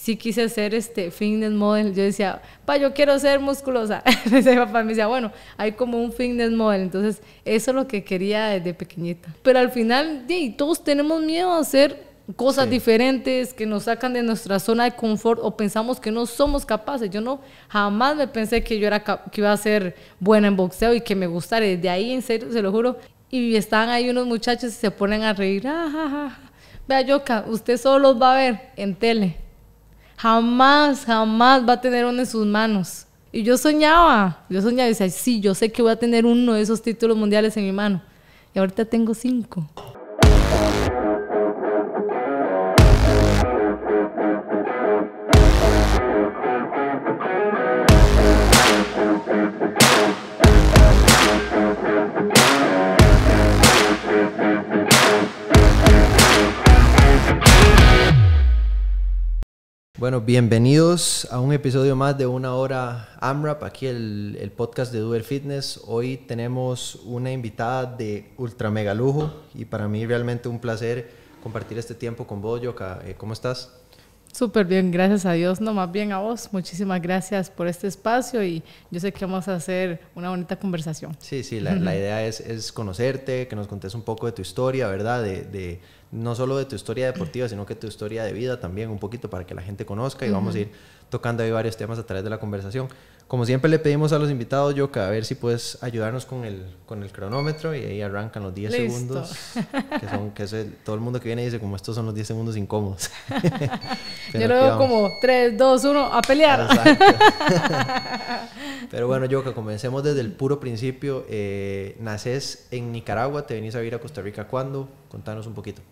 sí quise hacer este fitness model. Yo decía, pa, yo quiero ser musculosa. Mi papá me decía, bueno, hay como un fitness model. Entonces, eso es lo que quería desde pequeñita. Pero al final, todos tenemos miedo a hacer cosas diferentes que nos sacan de nuestra zona de confort o pensamos que no somos capaces. Yo no jamás me pensé que yo era que iba a ser buena en boxeo y que me gustara. Desde ahí, en serio, se lo juro. Y estaban ahí unos muchachos y se ponen a reír. Ah, ja, Vea, Yoka, usted solo los va a ver en tele jamás, jamás va a tener uno en sus manos. Y yo soñaba, yo soñaba y decía, sí, yo sé que voy a tener uno de esos títulos mundiales en mi mano. Y ahorita tengo cinco. Bueno, bienvenidos a un episodio más de Una Hora AMRAP, aquí el, podcast de Duel Fitness. Hoy tenemos una invitada de ultra mega lujo y para mí realmente un placer compartir este tiempo con vos, Yoka. Eh, ¿Cómo estás? Súper bien, gracias a Dios. No, más bien a vos. Muchísimas gracias por este espacio y yo sé que vamos a hacer una bonita conversación. Sí, sí, la, idea es, es, conocerte, que nos contes un poco de tu historia, ¿verdad? de no solo de tu historia deportiva, sino que tu historia de vida también, un poquito para que la gente conozca y vamos a ir tocando ahí varios temas a través de la conversación. Como siempre le pedimos a los invitados, Yoka, a ver si puedes ayudarnos con el, con el cronómetro y ahí arrancan los 10 segundos, que son, que es todo el mundo que viene dice como estos son los 10 segundos incómodos. Yo lo veo como 3, 2, 1, a pelear. Ah, Pero bueno, Yoka, comencemos desde el puro principio. Eh, naces en Nicaragua, te venís a vivir a Costa Rica, ¿cuándo? Contanos un poquito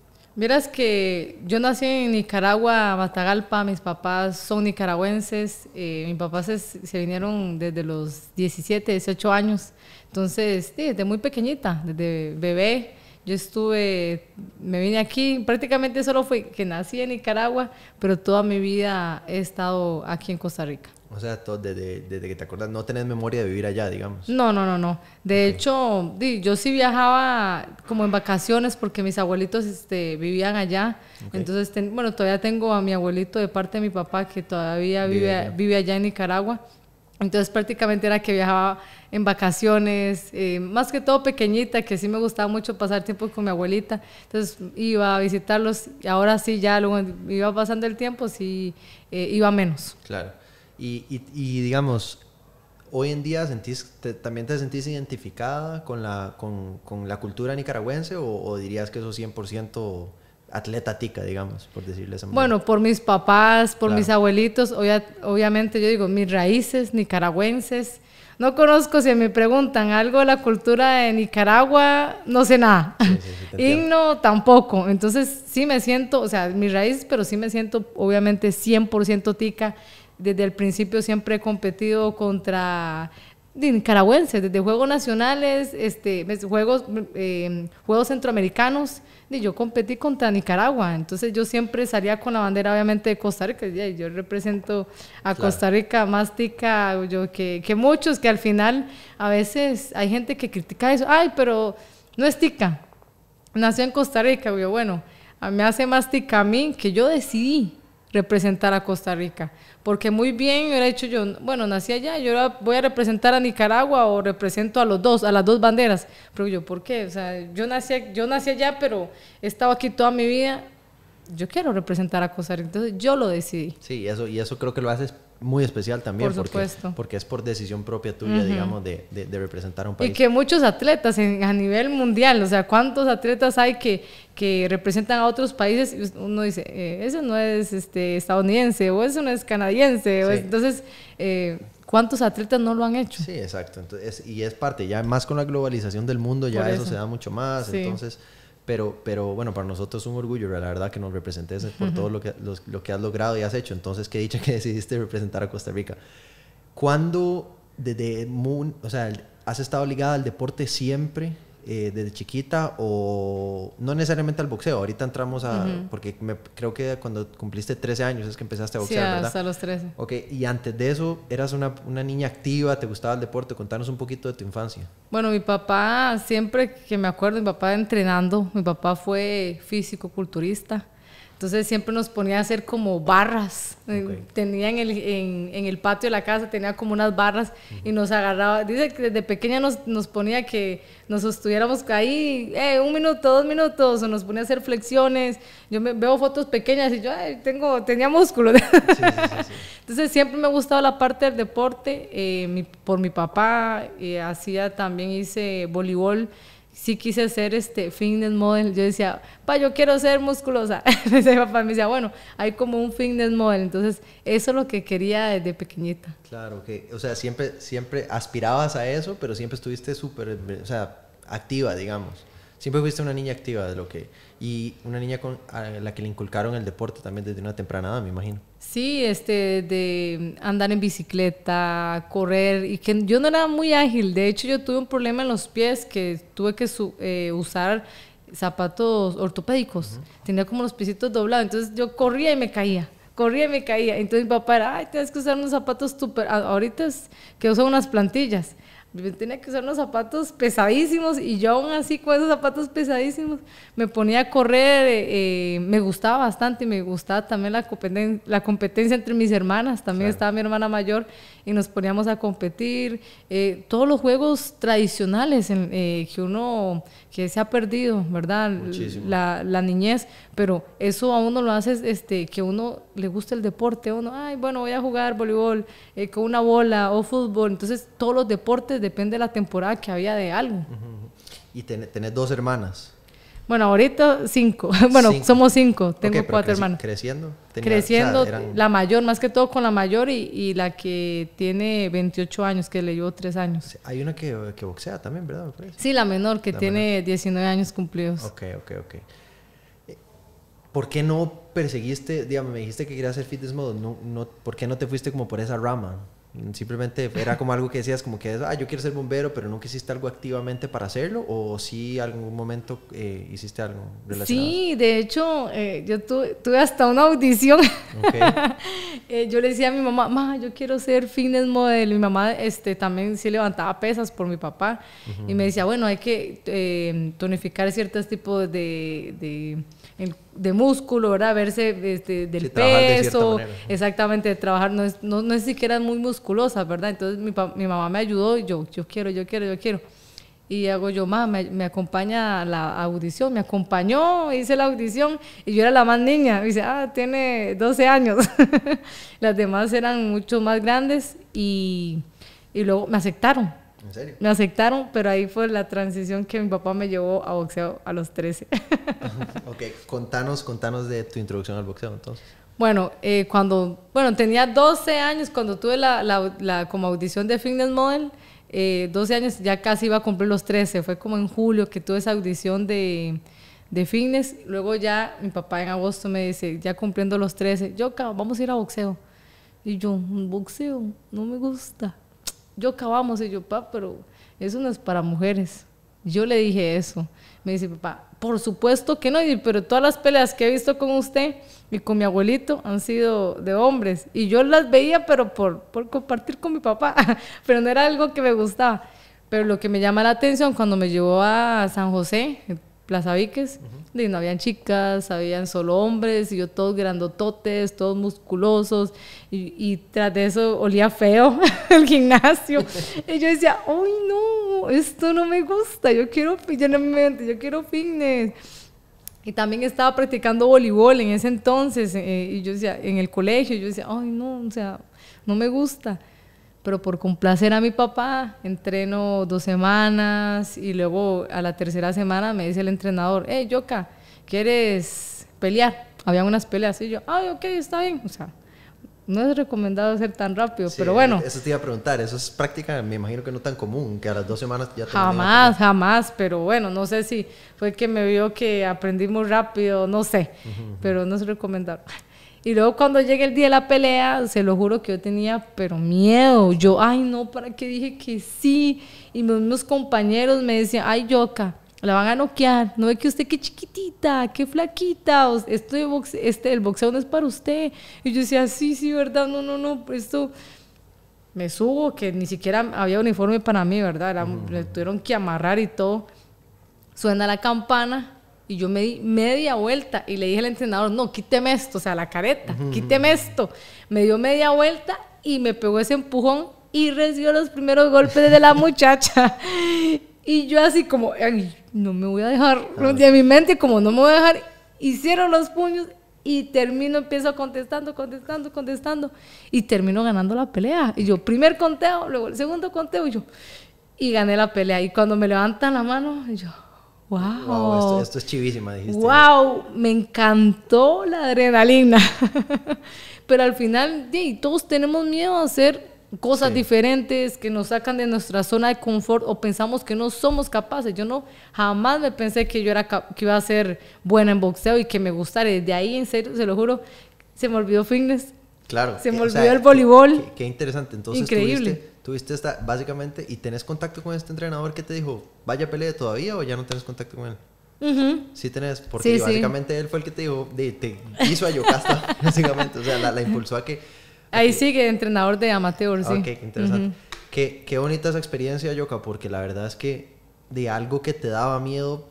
es que yo nací en Nicaragua, Matagalpa, mis papás son nicaragüenses, eh, mis papás se, vinieron desde los 17, 18 años, entonces desde muy pequeñita, desde bebé, yo estuve, me vine aquí, prácticamente solo fue que nací en Nicaragua, pero toda mi vida he estado aquí en Costa Rica. O sea, todo desde, que te acuerdas, no tenés memoria de vivir allá, digamos. No, no, no, no. De hecho, yo sí viajaba como en vacaciones porque mis abuelitos este, vivían allá. Entonces, bueno, todavía tengo a mi abuelito de parte de mi papá que todavía vive, allá. en Nicaragua. Entonces prácticamente era que viajaba en vacaciones, eh, más que todo pequeñita, que sí me gustaba mucho pasar tiempo con mi abuelita. Entonces iba a visitarlos y ahora sí, ya luego iba pasando el tiempo, sí eh, iba menos. Claro. Y, digamos, hoy en día sentís, también te sentís identificada con la, con, con la cultura nicaragüense o, dirías que eso 100% Atleta tica digamos, por decirles esa Bueno, por mis papás, por mis abuelitos, obviamente yo digo mis raíces nicaragüenses. No conozco, si me preguntan algo de la cultura de Nicaragua, no sé nada. Sí, tampoco. Entonces sí me siento, o sea, mis raíces, pero sí me siento obviamente 100% tica desde el principio siempre he competido contra nicaragüenses, desde Juegos Nacionales, este, juegos, em, juegos Centroamericanos, y yo competí contra Nicaragua, entonces yo siempre salía con la bandera obviamente de Costa Rica, yo represento a Costa Rica más tica yo, que, muchos, que al final a veces hay gente que critica eso, ay, pero no es tica, nació en Costa Rica, bueno, me hace más tica a mí que yo decidí representar a Costa Rica, porque muy bien hubiera dicho yo, bueno, nací allá, yo voy a representar a Nicaragua o represento a los dos, a las dos banderas. Pero yo, ¿por qué? O sea, yo nací, yo nací allá, pero he estado aquí toda mi vida. Yo quiero representar a Costa Entonces yo lo decidí. Sí, eso, y eso creo que lo haces muy especial también, porque, porque, es por decisión propia tuya, digamos, de, representar a un país. Y que muchos atletas a nivel mundial, o sea, ¿cuántos atletas hay que, que representan a otros países? Uno dice, eh, eso no es este, estadounidense, o eso no es canadiense, entonces... Eh, ¿Cuántos atletas no lo han hecho? Sí, exacto. Entonces, y es parte, ya más con la globalización del mundo, ya eso. se da mucho más. Entonces, pero, bueno, para nosotros es un orgullo, la verdad, que nos representes por todo lo que, lo, que has logrado y has hecho. Entonces, qué dicha que decidiste representar a Costa Rica. ¿Cuándo, desde, Moon o sea, has estado ligada al deporte siempre? Eh, desde chiquita o no necesariamente al boxeo? Ahorita entramos a, porque creo que cuando cumpliste 13 años es que empezaste a boxear, sí, hasta los 13. Ok, y antes de eso eras una, una niña activa, te gustaba el deporte, contanos un poquito de tu infancia. Bueno, mi papá, siempre que me acuerdo, mi papá entrenando, mi papá fue físico-culturista. Entonces siempre nos ponía a hacer como barras. Eh, tenía en el, patio de la casa, tenía como unas barras y nos agarraba. Dice que desde pequeña nos, ponía que nos estuviéramos ahí eh, un minuto, dos minutos, o nos ponía a hacer flexiones. Yo veo fotos pequeñas y yo tengo, tenía músculo. Entonces siempre me ha gustado la parte del deporte eh, por mi papá. hacía también, hice voleibol sí quise hacer este fitness model. Yo decía, pa, yo quiero ser musculosa. mi papá me decía, bueno, hay como un fitness model. Entonces, eso es lo que quería desde pequeñita. Claro, que, o sea, siempre, siempre aspirabas a eso, pero siempre estuviste súper, o sea, activa, digamos. Siempre fuiste una niña activa, de lo que y una niña con, a la que le inculcaron el deporte también desde una temprana me imagino. Sí, este, de andar en bicicleta, correr, y que yo no era muy ágil, de hecho yo tuve un problema en los pies que tuve que eh, usar zapatos ortopédicos, tenía como los pisitos doblados, entonces yo corría y me caía corría y me caía. Entonces mi papá era, ay, tienes que usar unos zapatos super... Ahorita es que usan unas plantillas tenía que usar unos zapatos pesadísimos y yo aún así con esos zapatos pesadísimos me ponía a correr, eh, eh, me gustaba bastante, me gustaba también la, competencia entre mis hermanas, también estaba mi hermana mayor y nos poníamos a competir, eh, todos los juegos tradicionales que uno que se ha perdido, ¿verdad? La, niñez, pero eso a uno lo hace este, que uno le guste el deporte, uno, ay, bueno, voy a jugar voleibol eh, con una bola o fútbol, entonces todos los deportes depende de la temporada que había de algo. Y tenés dos hermanas. Bueno, ahorita cinco. Bueno, somos cinco. Tengo cuatro hermanos. ¿Creciendo? creciendo, la mayor, más que todo con la mayor y, la que tiene 28 años, que le llevo tres años. Hay una que, boxea también, ¿verdad? Sí, la menor, que tiene 19 años cumplidos. Ok, ok, ok. Eh, ¿Por qué no perseguiste, digamos, me dijiste que querías hacer fitness mode, ¿por qué no te fuiste como por esa rama? Simplemente era como algo que decías, como que ah, yo quiero ser bombero, pero nunca hiciste algo activamente para hacerlo, o si algún momento eh, hiciste algo relacionado. Sí, de hecho, eh, yo tuve, hasta una audición. Eh, yo le decía a mi mamá, yo quiero ser fitness model. Mi mamá este, también se levantaba pesas por mi papá, y me decía, bueno, hay que tonificar ciertos tipos de de músculo, ¿verdad? Verse este, del peso, exactamente, trabajar, no es, no, no es siquiera muy musculosa, ¿verdad? Entonces mi, mamá me ayudó y yo, yo quiero, yo quiero, yo quiero. Y hago yo, más, me, acompaña a la audición, me acompañó, hice la audición y yo era la más niña. dice, ah, tiene 12 años. Las demás eran mucho más grandes y, y luego me aceptaron ¿En serio? Me aceptaron, pero ahí fue la transición que mi papá me llevó a boxeo a los 13. ok, contanos, contanos de tu introducción al boxeo entonces. Bueno, eh, cuando, bueno, tenía 12 años cuando tuve la, la, como audición de Fitness Model, 12 eh, años ya casi iba a cumplir los 13, fue como en julio que tuve esa audición de, de fitness, luego ya mi papá en agosto me dice, ya cumpliendo los 13, yo, vamos a ir a boxeo. Y yo, boxeo, no me gusta yo acabamos. Y yo, papá, pero eso no es para mujeres. Yo le dije eso. Me dice, papá, por supuesto que no, pero todas las peleas que he visto con usted y con mi abuelito han sido de hombres. Y yo las veía, pero por, por compartir con mi papá, pero no era algo que me gustaba. Pero lo que me llama la atención cuando me llevó a San José, Plaza Viques, no habían chicas, habían solo hombres, y yo todos grandototes, todos musculosos, y, y tras de eso olía feo el gimnasio. y yo decía, ¡ay no! Esto no me gusta, yo quiero, yo, yo quiero fitness. Y también estaba practicando voleibol en ese entonces, eh, y yo decía, en el colegio, yo decía, ¡ay no! O sea, no me gusta pero por complacer a mi papá, entreno dos semanas y luego a la tercera semana me dice el entrenador, hey, Yoka, ¿quieres pelear? había unas peleas y yo, ay, ok, está bien. O sea, no es recomendado ser tan rápido, pero bueno. Eso te iba a preguntar, eso es práctica, me imagino que no tan común, que a las dos semanas ya te Jamás, jamás, pero bueno, no sé si fue que me vio que aprendí muy rápido, no sé, pero no es recomendado y luego cuando llegue el día de la pelea, se lo juro que yo tenía, pero miedo. Yo, ay, no, ¿para qué dije que sí? Y mis compañeros me decían, ay, Yoka, la van a noquear. No ve que usted qué chiquitita, qué flaquita. Esto este, el boxeo no es para usted. Y yo decía, sí, sí, ¿verdad? No, no, no, esto me subo, que ni siquiera había uniforme para mí, ¿verdad? Me tuvieron que amarrar y todo. Suena la campana y yo me di media vuelta y le dije al entrenador, no, quíteme esto, o sea, la careta, quíteme esto. Me dio media vuelta y me pegó ese empujón y recibió los primeros golpes de la muchacha. Y yo así como, Ay, no me voy a dejar, y de mi mente como no me voy a dejar, hicieron los puños y termino, empiezo contestando, contestando, contestando, y termino ganando la pelea. Y yo, primer conteo, luego el segundo conteo, y yo, y gané la pelea. Y cuando me levantan la mano, yo... Wow. esto, es chivísima, dijiste. Wow, me encantó la adrenalina. Pero al final, todos tenemos miedo a hacer cosas diferentes que nos sacan de nuestra zona de confort o pensamos que no somos capaces. Yo no jamás me pensé que yo era que iba a ser buena en boxeo y que me gustara. Desde ahí, en serio, se lo juro, se me olvidó fitness. Claro. Se me olvidó el voleibol. Qué, interesante. Entonces, Increíble tuviste esta, básicamente, y tenés contacto con este entrenador que te dijo, vaya pelea todavía o ya no tenés contacto con él. Sí tenés, porque básicamente él fue el que te dijo, te hizo a Yocasta, básicamente, o sea, la, impulsó a que... Ahí que, sigue, entrenador de amateur, sí. Ok, qué interesante. qué, qué, bonita esa experiencia, Yoka, porque la verdad es que de algo que te daba miedo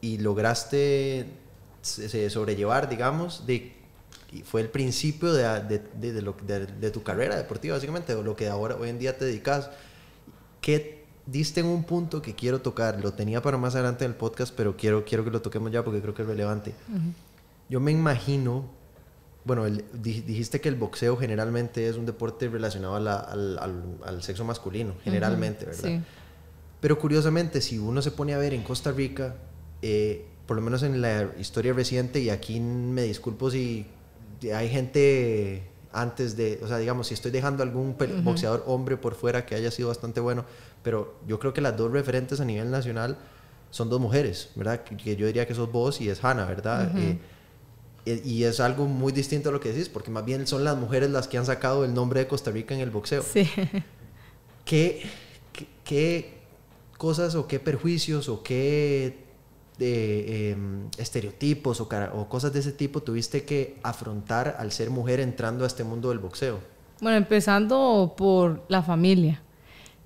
y lograste sobrellevar, digamos, de y fue el principio de, de, de, lo, de, tu carrera deportiva, básicamente, o lo que ahora hoy en día te dedicas. ¿Qué diste en un punto que quiero tocar? Lo tenía para más adelante en el podcast, pero quiero, quiero que lo toquemos ya porque creo que es relevante. Yo me imagino, bueno, dijiste que el boxeo generalmente es un deporte relacionado al, al, al, sexo masculino, generalmente, ¿verdad? Sí. Pero curiosamente, si uno se pone a ver en Costa Rica, eh, por lo menos en la historia reciente, y aquí me disculpo si hay gente antes de, o sea, digamos, si estoy dejando algún boxeador hombre por fuera que haya sido bastante bueno, pero yo creo que las dos referentes a nivel nacional son dos mujeres, ¿verdad? Que yo diría que sos vos y es Hannah, ¿verdad? Eh, eh, y es algo muy distinto a lo que decís, porque más bien son las mujeres las que han sacado el nombre de Costa Rica en el boxeo. Sí. qué cosas o qué perjuicios o qué de em, estereotipos o, o, cosas de ese tipo tuviste que afrontar al ser mujer entrando a este mundo del boxeo? Bueno, empezando por la familia.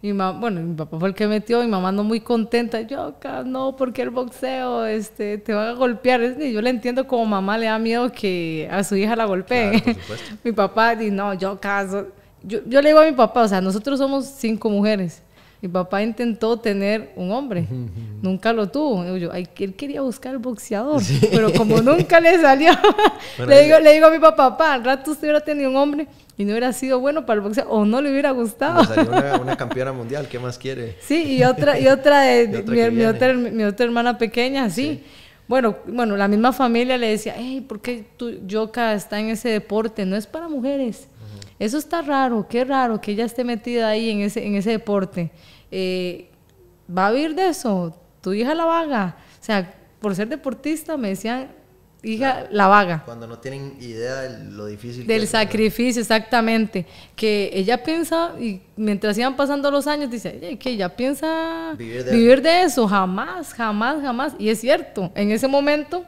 Mi bueno, mi papá fue el que metió, mi mamá no muy contenta. Yo, no, porque el boxeo este, te va a golpear. Yo le entiendo como mamá le da miedo que a su hija la golpee, mi papá dice, no, yo caso. Yo, yo le digo a mi papá, o sea, nosotros somos cinco mujeres mi papá intentó tener un hombre, nunca lo tuvo. él quería buscar el boxeador, pero como nunca le salió, le, digo, le digo a mi papá, papá, al rato usted hubiera tenido un hombre y no hubiera sido bueno para el boxeo o no le hubiera gustado. una, campeona mundial, ¿qué más quiere? Sí, y otra, y otra, de, mi, otra, hermana pequeña, Sí. Bueno, bueno, la misma familia le decía, hey, ¿por qué tu Yoka está en ese deporte? No es para mujeres. Eso está raro, qué raro que ella esté metida ahí en ese, en ese deporte. Eh, ¿va a vivir de eso? ¿Tu hija la vaga? O sea, por ser deportista me decían, hija, la vaga. Cuando no tienen idea de lo difícil. Del sacrificio, exactamente. Que ella piensa, y mientras iban pasando los años, dice, que ella piensa vivir de, eso, jamás, jamás, jamás. Y es cierto, en ese momento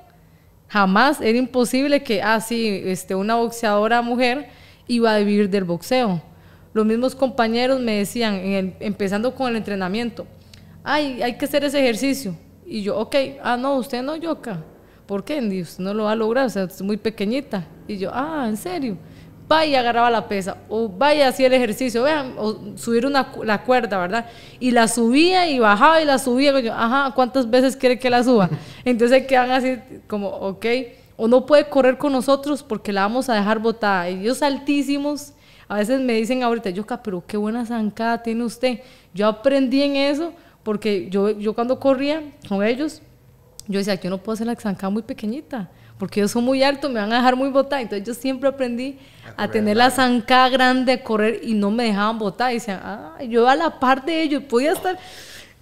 jamás era imposible que, ah, sí, este, una boxeadora mujer iba a vivir del boxeo. Los mismos compañeros me decían, empezando con el entrenamiento, ay, hay que hacer ese ejercicio. Y yo, ok, ah, no, usted no, Yoka. ¿Por qué? dios usted no lo va a lograr, o sea, es muy pequeñita. Y yo, ah, ¿en serio? vaya agarraba la pesa o vaya hacía el ejercicio, vean, o subir la cuerda, ¿verdad? Y la subía y bajaba y la subía, y ajá, ¿cuántas veces quiere que la suba? Entonces quedan así como, ok, o no puede correr con nosotros porque la vamos a dejar botada. Y Ellos altísimos a veces me dicen ahorita, yo, pero qué buena zancada tiene usted. Yo aprendí en eso porque yo, yo cuando corría con ellos, yo decía, yo no puedo hacer la zancada muy pequeñita porque ellos son muy altos, me van a dejar muy botada. Entonces yo siempre aprendí a, tener la zancada grande, correr y no me dejaban botar. Y decían, yo a la par de ellos podía estar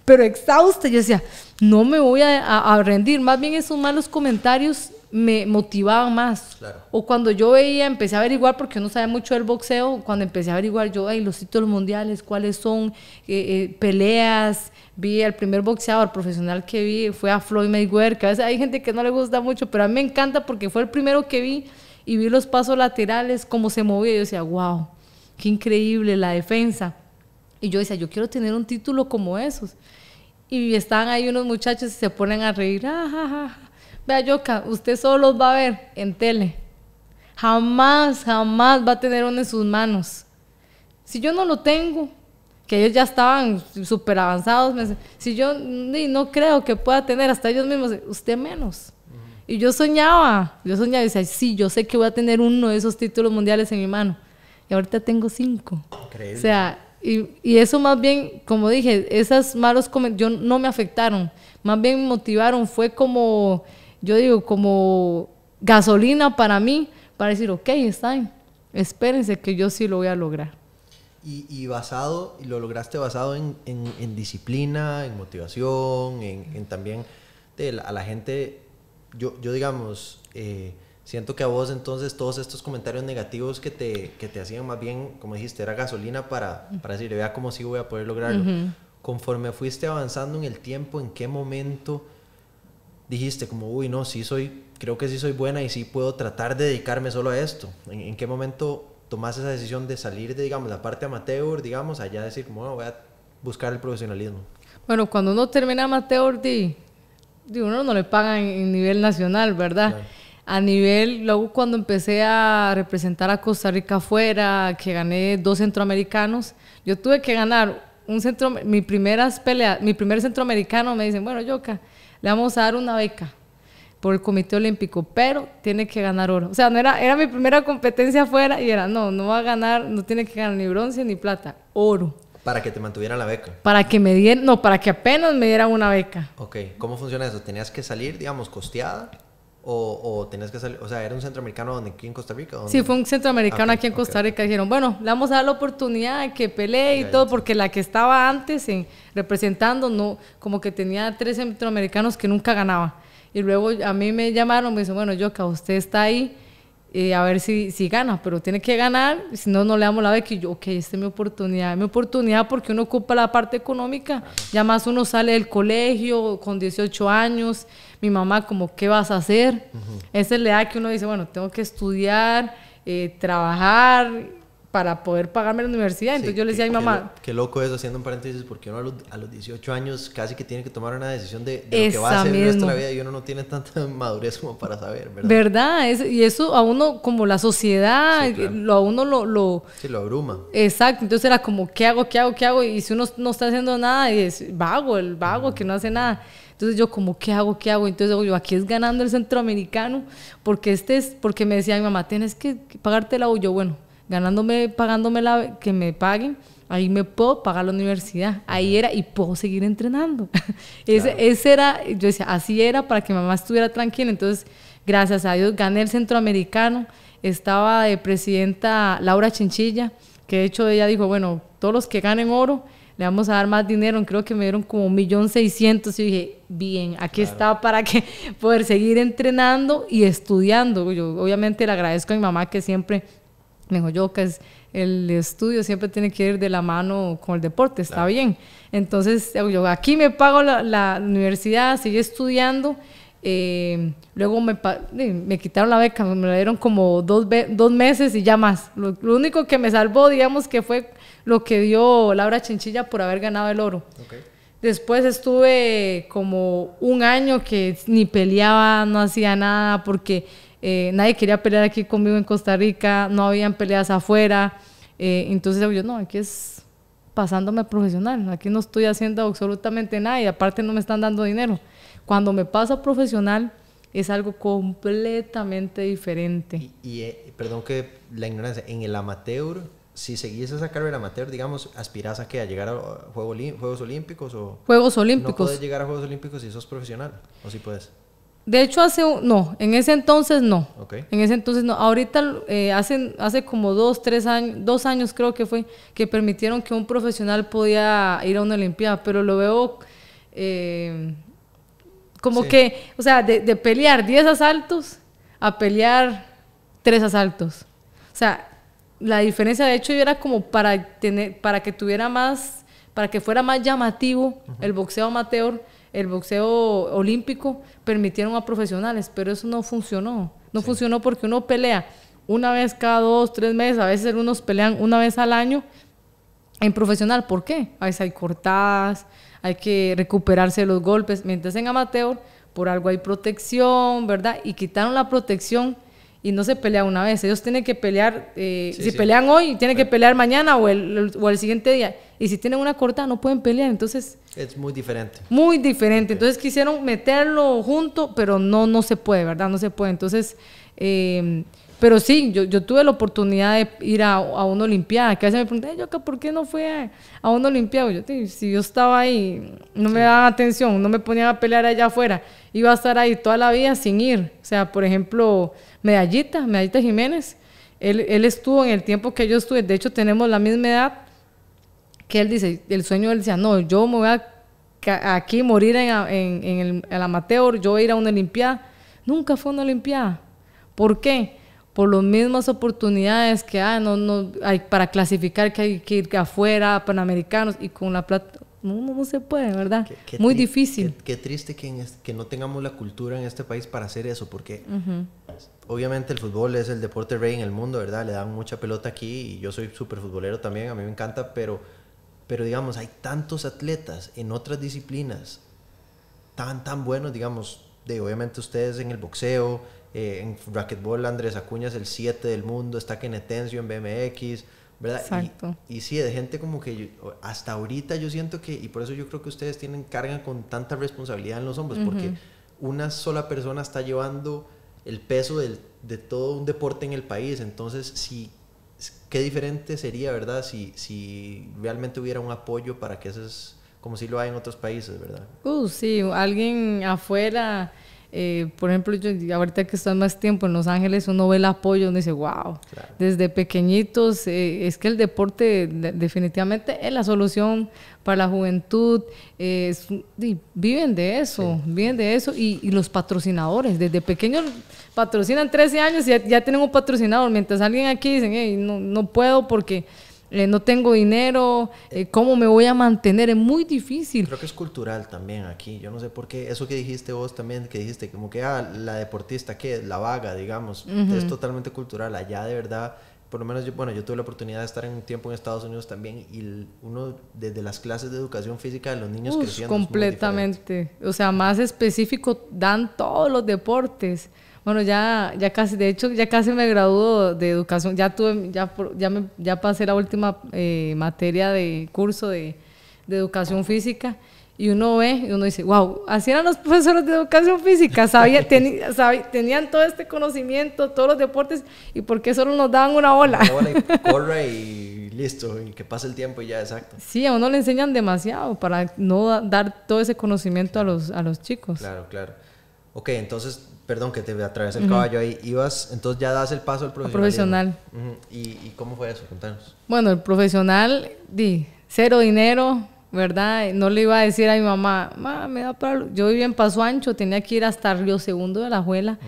pero exhausta. Yo decía, no me voy a, rendir. Más bien esos malos comentarios me motivaban más. O cuando yo veía, empecé a averiguar, porque no sabía mucho del boxeo, cuando empecé a averiguar yo, ay, los títulos mundiales, cuáles son, eh, eh, peleas, vi el primer boxeador profesional que vi, fue a Floyd Mayweather, que a veces hay gente que no le gusta mucho, pero a mí me encanta porque fue el primero que vi y vi los pasos laterales, cómo se movía, yo decía, wow, qué increíble la defensa. Y yo decía, yo quiero tener un título como esos. Y están ahí unos muchachos y se ponen a reír. Ah, Vea, Yoka, usted solo los va a ver en tele. Jamás, jamás va a tener uno en sus manos. Si yo no lo tengo, que ellos ya estaban súper avanzados, si yo no creo que pueda tener, hasta ellos mismos, usted menos. Y yo soñaba, yo soñaba y decía, sí, yo sé que voy a tener uno de esos títulos mundiales en mi mano. Y ahorita tengo cinco. Increíble. O sea, y, eso más bien, como dije, esas malos comentarios no me afectaron, más bien me motivaron, fue como, yo digo, como gasolina para mí, para decir, ok, está bien, espérense que yo sí lo voy a lograr. Y, y basado, lo lograste basado en, disciplina, en motivación, en, también de a la gente, yo, yo digamos, eh, Siento que a vos entonces todos estos comentarios negativos que te, que te hacían más bien, como dijiste, era gasolina para, para decirle, vea cómo sí voy a poder lograrlo. Conforme fuiste avanzando en el tiempo, ¿en qué momento dijiste como, uy, no, sí soy, creo que sí soy buena y sí puedo tratar de dedicarme solo a esto? ¿En, qué momento tomaste esa decisión de salir de, digamos, la parte amateur, digamos, allá decir bueno, voy a buscar el profesionalismo? Bueno, cuando uno termina amateur, di, uno no le pagan en nivel nacional, ¿verdad? Claro a nivel, luego cuando empecé a representar a Costa Rica afuera, que gané dos centroamericanos, yo tuve que ganar un centro, mi primeras pelea, mi primer centroamericano me dicen, bueno, Yoka, le vamos a dar una beca por el Comité Olímpico, pero tiene que ganar oro. O sea, no era, era mi primera competencia afuera y era, no, no va a ganar, no tiene que ganar ni bronce ni plata, oro. Para que te mantuvieran la beca. Para que me dieran, no, para que apenas me dieran una beca. Ok, ¿cómo funciona eso? ¿Tenías que salir, digamos, costeada? O, tenías que salir, o sea, era un centroamericano donde, aquí en Costa Rica. Sí, fue un centroamericano ah, aquí en Costa Rica. Dijeron, bueno, le vamos a dar la oportunidad que pelee y todo, porque la que estaba antes eh, representando, no, como que tenía tres centroamericanos que nunca ganaba. Y luego a mí me llamaron, me dicen, bueno, yo que usted está ahí eh, a ver si, si gana, pero tiene que ganar, si no, no le damos la vez... ...que yo, ok, esta es mi oportunidad, es mi oportunidad porque uno ocupa la parte económica. Ya más uno sale del colegio con 18 años, mi mamá como, ¿qué vas a hacer? Esa es la edad que uno dice, bueno, tengo que estudiar, eh, trabajar, para poder pagarme la universidad. Entonces yo le decía a mi mamá... Qué, loco es haciendo un paréntesis, porque uno a los, a los, 18 años casi que tiene que tomar una decisión de, lo que va a hacer nuestra vida y uno no tiene tanta madurez como para saber, ¿verdad? ¿Verdad? y eso a uno, como la sociedad, lo, a uno lo, lo... Sí, lo abruma. Exacto, entonces era como, ¿qué hago, qué hago, qué hago? Y si uno no está haciendo nada, es vago, el vago que no hace nada. Entonces yo como, ¿qué hago? ¿Qué hago? Entonces yo, aquí es ganando el centroamericano, porque este es, porque me decía mi mamá, tienes que pagarte la Yo, bueno, ganándome, pagándome la, que me paguen, ahí me puedo pagar la universidad. Ahí era y puedo seguir entrenando. ese, era, yo decía, así era para que mamá estuviera tranquila. Entonces, gracias a Dios, gané el centroamericano. Estaba de presidenta Laura Chinchilla, que de hecho ella dijo, bueno, todos los que ganen oro, le vamos a dar más dinero. Creo que me dieron como un millón seiscientos. Y dije, bien, aquí está para que poder seguir entrenando y estudiando. Yo obviamente le agradezco a mi mamá que siempre me dijo yo que el estudio siempre tiene que ir de la mano con el deporte, está bien. Entonces, aquí me pago la, universidad, sigue estudiando. Eh, luego eh, me, quitaron la beca, me la dieron como dos, dos meses y ya más. Lo, único que me salvó, digamos, que fue lo que dio Laura Chinchilla por haber ganado el oro. Después estuve como un año que ni peleaba, no hacía nada, porque eh, nadie quería pelear aquí conmigo en Costa Rica, no habían peleas afuera, eh, entonces yo, no, aquí es pasándome profesional, aquí no estoy haciendo absolutamente nada y aparte no me están dando dinero. Cuando me paso profesional es algo completamente diferente. Y, eh, perdón que la ignorancia, en el amateur, si seguís esa carrera amateur, digamos, ¿aspirás a que ¿A llegar a Juegos Olímpicos? O Juegos Olímpicos. ¿No puedes llegar a Juegos Olímpicos si sos profesional? ¿O si puedes? De hecho, hace un, no, en ese entonces no. En ese entonces no. Ahorita, eh, hace, como dos, tres años, dos años creo que fue, que permitieron que un profesional podía ir a una Olimpiada, pero lo veo eh, como que, o sea, de, pelear 10 asaltos a pelear tres asaltos. O sea, la diferencia de hecho era como para, tener, para que tuviera más, para que fuera más llamativo el boxeo amateur el boxeo olímpico permitieron a profesionales, pero eso no funcionó. No funcionó porque uno pelea una vez cada dos, tres meses, a veces unos pelean una vez al año en profesional. ¿Por qué? A veces hay cortadas, hay que recuperarse los golpes, mientras en amateur por algo hay protección, ¿verdad? Y quitaron la protección y no se pelea una vez. Ellos tienen que pelear, eh, si pelean hoy, tienen que pelear mañana o el, o el siguiente día. Y si tienen una corta, no pueden pelear. Entonces. Es muy diferente. Muy diferente. Entonces quisieron meterlo junto, pero no, no se puede, ¿verdad? No se puede. Entonces. Eh, pero sí, yo, tuve la oportunidad de ir a, a una Olimpiada, que a veces me preguntan, yo ¿por qué no fui a, a una Olimpiada? Yo, si yo estaba ahí, no me daban atención, no me ponían a pelear allá afuera, iba a estar ahí toda la vida sin ir. O sea, por ejemplo, Medallita, Medallita Jiménez, él, él estuvo en el tiempo que yo estuve, de hecho tenemos la misma edad, que él dice, el sueño él decía, no, yo me voy a aquí morir en, el, amateur, yo ir a una Olimpiada. Nunca fue una Olimpiada. ¿Por qué? por las mismas oportunidades que ah, no, hay para clasificar que hay que ir afuera, panamericanos, y con la plata no, se puede, ¿verdad? Muy difícil. Qué, triste que, no tengamos la cultura en este país para hacer eso, porque obviamente el fútbol es el deporte rey en el mundo, ¿verdad? Le dan mucha pelota aquí y yo soy súper futbolero también, a mí me encanta, pero, pero digamos, hay tantos atletas en otras disciplinas tan, tan buenos, digamos, de obviamente ustedes en el boxeo, eh, en racquetball Andrés Acuña es el 7 del mundo, está Kenetencio en BMX, ¿verdad? Exacto. Y, y, sí, de gente como que hasta ahorita yo siento que, y por eso yo creo que ustedes tienen carga con tanta responsabilidad en los hombros, porque una sola persona está llevando el peso de todo un deporte en el país, entonces si qué diferente sería, ¿verdad? Si, si realmente hubiera un apoyo para que eso es como si lo hay en otros países, ¿verdad? Uh, sí, alguien afuera eh, por ejemplo, yo, ahorita que estoy más tiempo en Los Ángeles, uno ve el apoyo, uno dice, wow, desde pequeñitos, eh, es que el deporte definitivamente es la solución para la juventud, eh, es, y viven de eso, viven de eso, y, los patrocinadores, desde pequeños patrocinan 13 años y ya, tenemos tienen un patrocinador, mientras alguien aquí dice, no, no puedo porque eh, no tengo dinero, eh, ¿cómo me voy a mantener? Es muy difícil. Creo que es cultural también aquí, yo no sé por qué, eso que dijiste vos también, que dijiste como que ah, la deportista que la vaga, digamos, es totalmente cultural, allá de verdad, por lo menos yo, bueno, yo tuve la oportunidad de estar en un tiempo en Estados Unidos también y uno desde las clases de educación física de los niños Uf, creciendo. Completamente, o sea, más específico, dan todos los deportes. Bueno, ya, ya casi, de hecho, ya casi me graduó de educación. Ya tuve, ya, ya, ya pasé la última eh, materia de curso de, educación física y uno ve y uno dice, wow, así eran los profesores de educación física, sabía, tenía, sabía, tenían todo este conocimiento, todos los deportes, y por qué solo nos daban una ola. Una ola y corre y listo, y que pase el tiempo y ya, exacto. Sí, a uno le enseñan demasiado para no dar todo ese conocimiento a, los, a los chicos. Claro, claro ok, entonces, perdón que te atravesé el caballo ahí, ibas, entonces ya das el paso al profesional. El profesional. ¿Y, cómo fue eso? Cuéntanos. Bueno, el profesional, di, cero dinero, ¿verdad? No le iba a decir a mi mamá, mamá, me da para... Yo vivía en Paso Ancho, tenía que ir hasta Río Segundo de la Juela,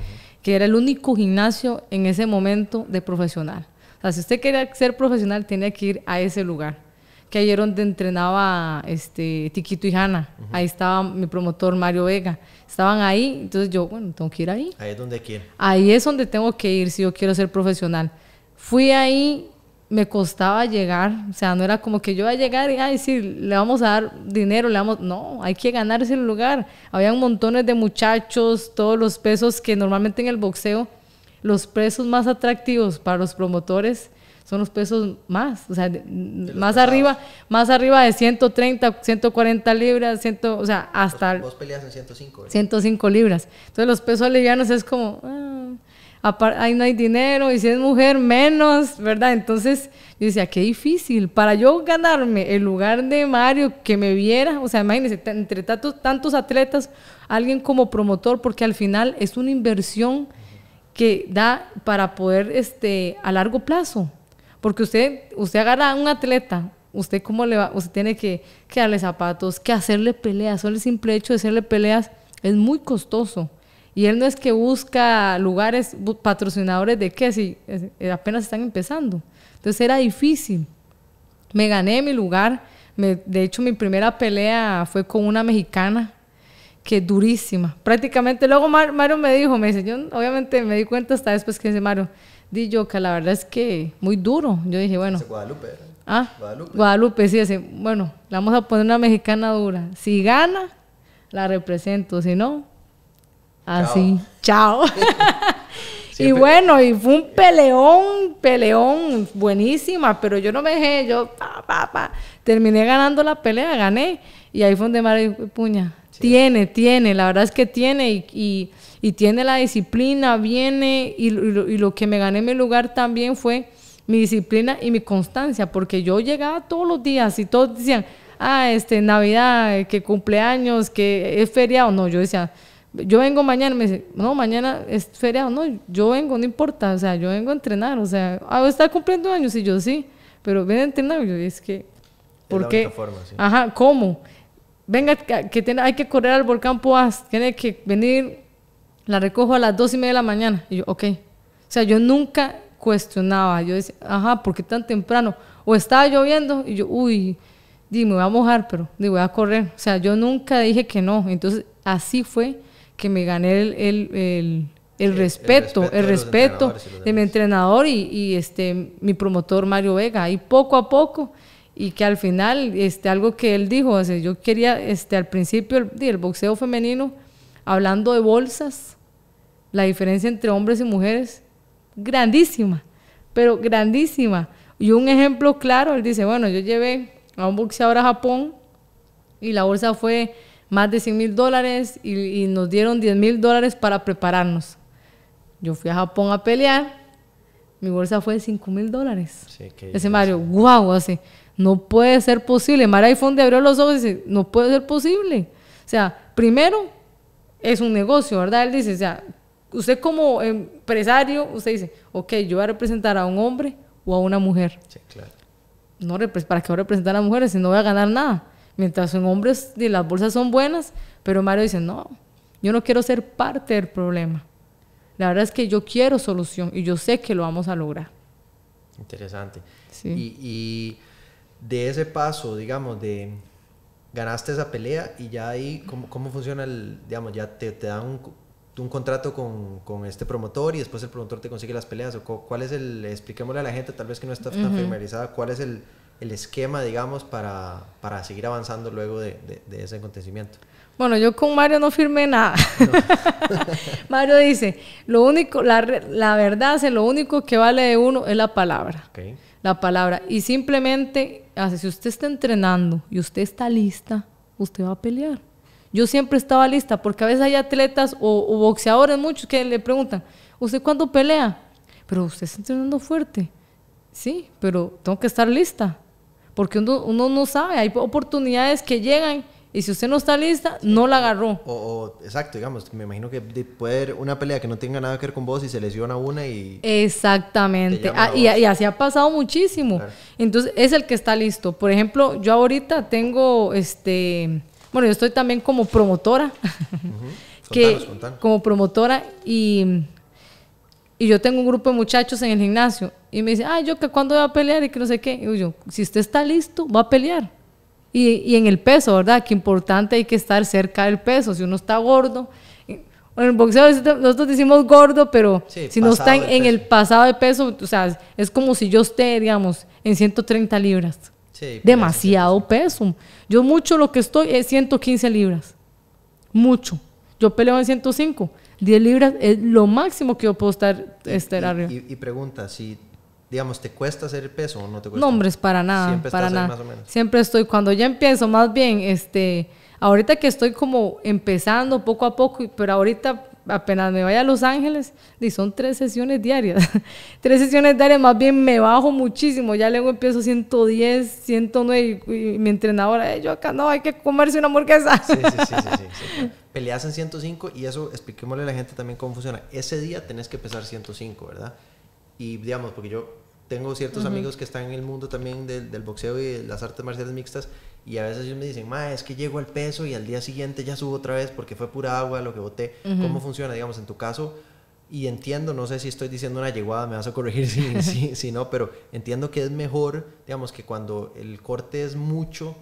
que era el único gimnasio en ese momento de profesional. O sea, si usted quería ser profesional, tenía que ir a ese lugar que ayer donde entrenaba este, Tiquito y Hanna. Ahí estaba mi promotor Mario Vega. Estaban ahí, entonces yo, bueno, tengo que ir ahí. Ahí es donde quiero. Ahí es donde tengo que ir si yo quiero ser profesional. Fui ahí, me costaba llegar, o sea, no era como que yo iba a llegar y, ay, sí, le vamos a dar dinero, le vamos, no, hay que ganar ese lugar. Habían montones de muchachos, todos los pesos que normalmente en el boxeo, los pesos más atractivos para los promotores son los pesos más, o sea, más arriba, más arriba de 130, 140 libras, 100, o sea, hasta... Vos, peleas en 105. 105 libras. Entonces los pesos livianos es como, ah, ahí no hay dinero, y si es mujer, menos, ¿verdad? Entonces yo decía, qué difícil, para yo ganarme el lugar de Mario, que me viera, o sea, imagínense, entre tantos, tantos atletas, alguien como promotor, porque al final es una inversión que da para poder, este, a largo plazo. Porque usted, usted agarra a un atleta, usted cómo le va, usted tiene que, darle zapatos, que hacerle peleas, solo el simple hecho de hacerle peleas es muy costoso. Y él no es que busca lugares patrocinadores de qué, si eh, apenas están empezando. Entonces era difícil. Me gané mi lugar. de hecho, mi primera pelea fue con una mexicana, que durísima. Prácticamente, luego Mario me dijo, me dice, yo obviamente me di cuenta hasta después que dice Mario, Di que la verdad es que muy duro. Yo dije, bueno. Guadalupe. Ah, Guadalupe. Guadalupe, sí, ese, bueno, le vamos a poner una mexicana dura. Si gana, la represento, si no, así, chao. y bueno, y fue un peleón, peleón, buenísima, pero yo no me dejé, yo, pa, pa, pa. Terminé ganando la pelea, gané. Y ahí fue donde Mario puña, tiene, tiene, la verdad es que tiene. y y tiene la disciplina, viene y, lo, que me gané en mi lugar también fue mi disciplina y mi constancia, porque yo llegaba todos los días y todos decían, ah, este, Navidad, que cumpleaños, que es feriado. No, yo decía, yo vengo mañana, me dice, no, mañana es feriado, no, yo vengo, no importa, o sea, yo vengo a entrenar, o sea, está cumpliendo años y yo sí, pero ven a entrenar, yo es que, ¿por qué? Ajá, ¿cómo? Venga, que hay que correr al volcán Poás, tiene que venir la recojo a las dos y media de la mañana. Y yo, ok. O sea, yo nunca cuestionaba. Yo decía, ajá, ¿por qué tan temprano? O estaba lloviendo y yo, uy, dime, me voy a mojar, pero me voy a correr. O sea, yo nunca dije que no. Entonces, así fue que me gané el, el, el, el respeto, el respeto, de mi entrenador y, este, mi promotor Mario Vega. Y poco a poco, y que al final, este, algo que él dijo, yo quería, este, al principio, el, el boxeo femenino, hablando de bolsas, la diferencia entre hombres y mujeres grandísima, pero grandísima. Y un ejemplo claro, él dice, bueno, yo llevé a un boxeador a Japón y la bolsa fue más de 100 mil dólares y, nos dieron 10 mil dólares para prepararnos. Yo fui a Japón a pelear, mi bolsa fue de 5 mil dólares. Dice Ese Mario, guau, así, no puede ser posible. Mario iPhone abrió los ojos y dice, no puede ser posible. O sea, primero, es un negocio, ¿verdad? Él dice, o sea, Usted como empresario, usted dice, ok, yo voy a representar a un hombre o a una mujer. Sí, claro. No, ¿para qué voy a representar a mujeres si no voy a ganar nada? Mientras son hombres las bolsas son buenas, pero Mario dice, no, yo no quiero ser parte del problema. La verdad es que yo quiero solución y yo sé que lo vamos a lograr. Interesante. Sí. Y, de ese paso, digamos, de ganaste esa pelea y ya ahí, ¿cómo, cómo funciona el, digamos, ya te, te dan un un contrato con, este promotor y después el promotor te consigue las peleas? ¿O cuál es el, expliquémosle a la gente, tal vez que no está tan familiarizada, cuál es el, esquema, digamos, para, para, seguir avanzando luego de, ese acontecimiento? Bueno, yo con Mario no firmé nada. Mario dice, lo único, la, la verdad es lo único que vale de uno es la palabra. La palabra. Y simplemente, si usted está entrenando y usted está lista, usted va a pelear yo siempre estaba lista, porque a veces hay atletas o, boxeadores muchos que le preguntan, ¿usted cuándo pelea? Pero usted está entrenando fuerte. Sí, pero tengo que estar lista, porque uno, uno no sabe, hay oportunidades que llegan. Y si usted no está lista, no la agarró. O, exacto, digamos, me imagino que puede haber una pelea que no tenga nada que ver con vos y se lesiona una y... Exactamente, ah, y, así ha pasado muchísimo. Entonces, es el que está listo. Por ejemplo, yo ahorita tengo, este, bueno, yo estoy también como promotora, como promotora y, y yo tengo un grupo de muchachos en el gimnasio y me dice, ay, yo que cuándo voy a pelear y que no sé qué. Y yo, si usted está listo, va a pelear. Y, en el peso, ¿verdad? Que importante hay que estar cerca del peso. Si uno está gordo, en el boxeo nosotros decimos gordo, pero si no está en, en, el pasado de peso, o sea, es como si yo esté, digamos, en 130 libras demasiado peso. Yo mucho lo que estoy es 115 libras. Mucho. Yo peleo en 105. 10 libras es lo máximo que yo puedo estar, y, y, Y, pregunta, si, digamos, ¿te cuesta hacer el peso o no te cuesta? No, hombre, es para nada. para nada. Siempre estoy, cuando ya empiezo, más bien, este, ahorita que estoy como empezando poco a poco, pero ahorita apenas me vaya a Los Ángeles, y son tres sesiones diarias. tres sesiones diarias, más bien me bajo muchísimo. Ya luego empiezo 110, 109 y, y mi entrenadora, eh, yo acá no, hay que comerse una hamburguesa. Sí, sí, sí, Peleas en 105 y eso expliquémosle a la gente también cómo funciona. Ese día tenés que pesar 105, ¿verdad? Y digamos, porque yo tengo ciertos amigos que están en el mundo también del, del boxeo y las artes marciales mixtas y a veces ellos me dicen, ma, es que llego al peso y al día siguiente ya subo otra vez porque fue pura agua lo que boté. ¿Cómo funciona, digamos, en tu caso? Y entiendo, no sé si estoy diciendo una yeguada, me vas a corregir si, no, pero entiendo que es mejor, digamos, que cuando el corte es mucho,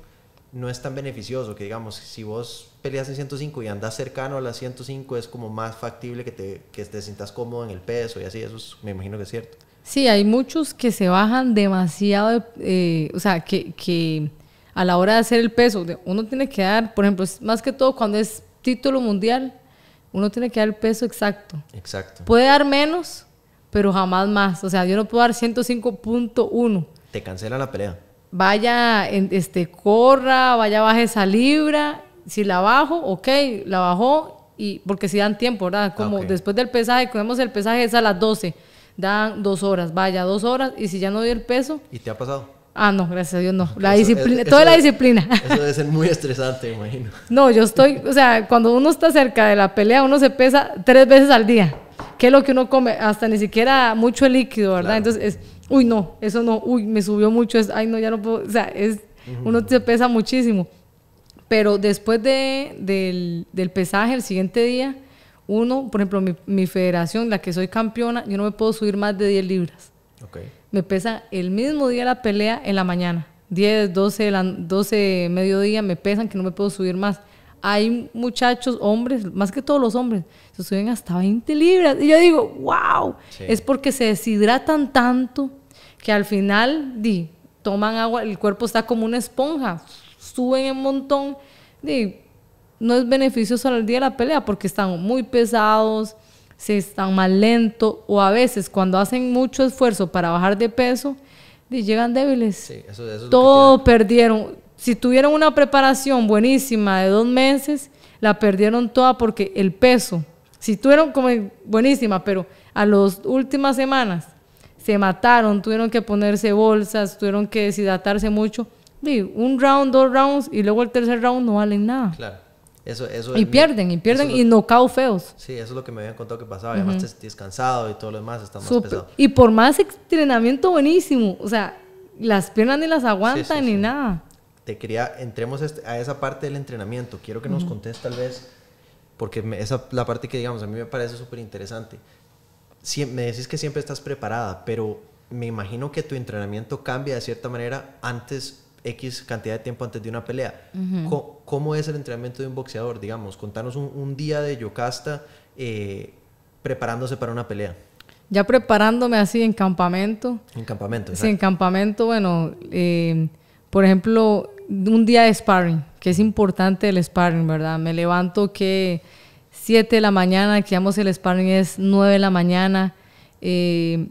no es tan beneficioso. Que digamos, si vos peleas en 105 y andas cercano a las 105, es como más factible que te, que te sientas cómodo en el peso y así. Eso me imagino que es cierto. Sí, hay muchos que se bajan demasiado, eh, o sea, que... que a la hora de hacer el peso, uno tiene que dar, por ejemplo, más que todo cuando es título mundial, uno tiene que dar el peso exacto. Exacto. Puede dar menos, pero jamás más. O sea, yo no puedo dar 105.1. Te cancela la pelea. Vaya, este, corra, vaya, baje esa libra. Si la bajo, ok, la bajó. Y, porque si dan tiempo, ¿verdad? Ah, Como después del pesaje, vemos el pesaje es a las 12. Dan dos horas, vaya, dos horas. Y si ya no dio el peso. ¿Y te ha pasado? Ah, no, gracias a Dios no. La disciplina, toda la disciplina. Eso debe ser muy estresante, imagino. No, yo estoy, o sea, cuando uno está cerca de la pelea, uno se pesa tres veces al día, Qué es lo que uno come, hasta ni siquiera mucho líquido, ¿verdad? Entonces, es, uy, no, eso no, uy, me subió mucho, es, ay, no, ya no puedo, o sea, es, uno se pesa muchísimo. Pero después de, del, del, pesaje, el siguiente día, uno, por ejemplo, mi, federación, la que soy campeona, yo no me puedo subir más de 10 libras. Ok me pesan el mismo día de la pelea en la mañana. 10, 12, 12 mediodía me pesan que no me puedo subir más. Hay muchachos, hombres, más que todos los hombres, se suben hasta 20 libras. Y yo digo, wow, es porque se deshidratan tanto que al final di, toman agua, el cuerpo está como una esponja, suben un montón. no es beneficioso el día de la pelea porque están muy pesados, se están más lento o a veces cuando hacen mucho esfuerzo para bajar de peso, llegan débiles. Todo perdieron. Si tuvieron una preparación buenísima de dos meses, la perdieron toda porque el peso, si tuvieron como buenísima, pero a las últimas semanas se mataron, tuvieron que ponerse bolsas, tuvieron que deshidratarse mucho. un round, dos rounds y luego el tercer round no valen nada. Claro y, pierden, y pierden, y no y nocaut feos. Sí, eso es lo que me habían contado que pasaba. Además, te, descansado cansado y todo lo demás, está más Y por más entrenamiento buenísimo, o sea, las piernas ni las aguantan ni nada. Te quería, entremos este, a esa parte del entrenamiento. Quiero que nos contes tal vez, porque esa esa la parte que digamos, a mí me parece súper interesante. me decís que siempre estás preparada, pero me imagino que tu entrenamiento cambia de cierta manera antes X cantidad de tiempo antes de una pelea. ¿Cómo, es el entrenamiento de un boxeador? Digamos, contanos un, día de Yocasta eh, preparándose para una pelea. Ya preparándome así en campamento. En campamento, Sí, en campamento, bueno, eh, por ejemplo, un día de sparring, que es importante el sparring, ¿verdad? Me levanto que 7 de la mañana, que el sparring es 9 de la mañana. Eh,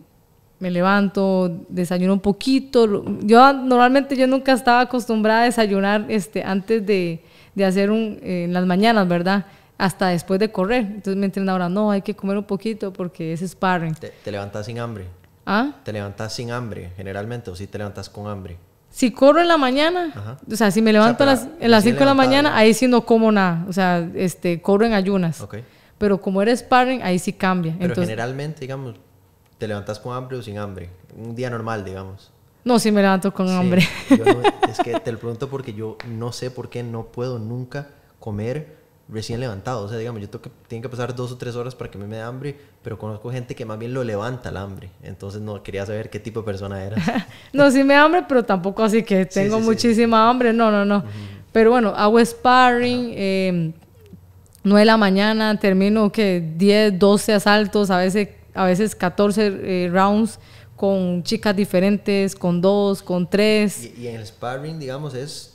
me levanto, desayuno un poquito. Yo normalmente yo nunca estaba acostumbrada a desayunar este, antes de, hacer un, eh, en las mañanas, ¿verdad? Hasta después de correr. Entonces me mi ahora, no, hay que comer un poquito porque es sparring. ¿Te, levantas sin hambre? ¿Ah? ¿Te levantas sin hambre generalmente o si te levantas con hambre? Si corro en la mañana, o sea, si me levanto en las 5 de la mañana, ahí sí no como nada. O sea, este, corro en ayunas. Okay. Pero como eres sparring, ahí sí cambia. Pero generalmente, digamos, ¿Te levantas con hambre o sin hambre? Un día normal, digamos. No, sí me levanto con hambre. es que te lo pregunto porque yo no sé por qué no puedo nunca comer recién levantado. O sea, digamos, yo tengo que, que pasar dos o tres horas para que me, me dé hambre, pero conozco gente que más bien lo levanta el hambre. Entonces, no quería saber qué tipo de persona era. no, sí me da hambre, pero tampoco así que tengo muchísima hambre. No, no, no. Pero bueno, hago sparring. Eh, la mañana, termino que 10, 12 asaltos, a veces a veces 14 eh, rounds con chicas diferentes, con dos, con tres. Y, en el sparring, digamos, es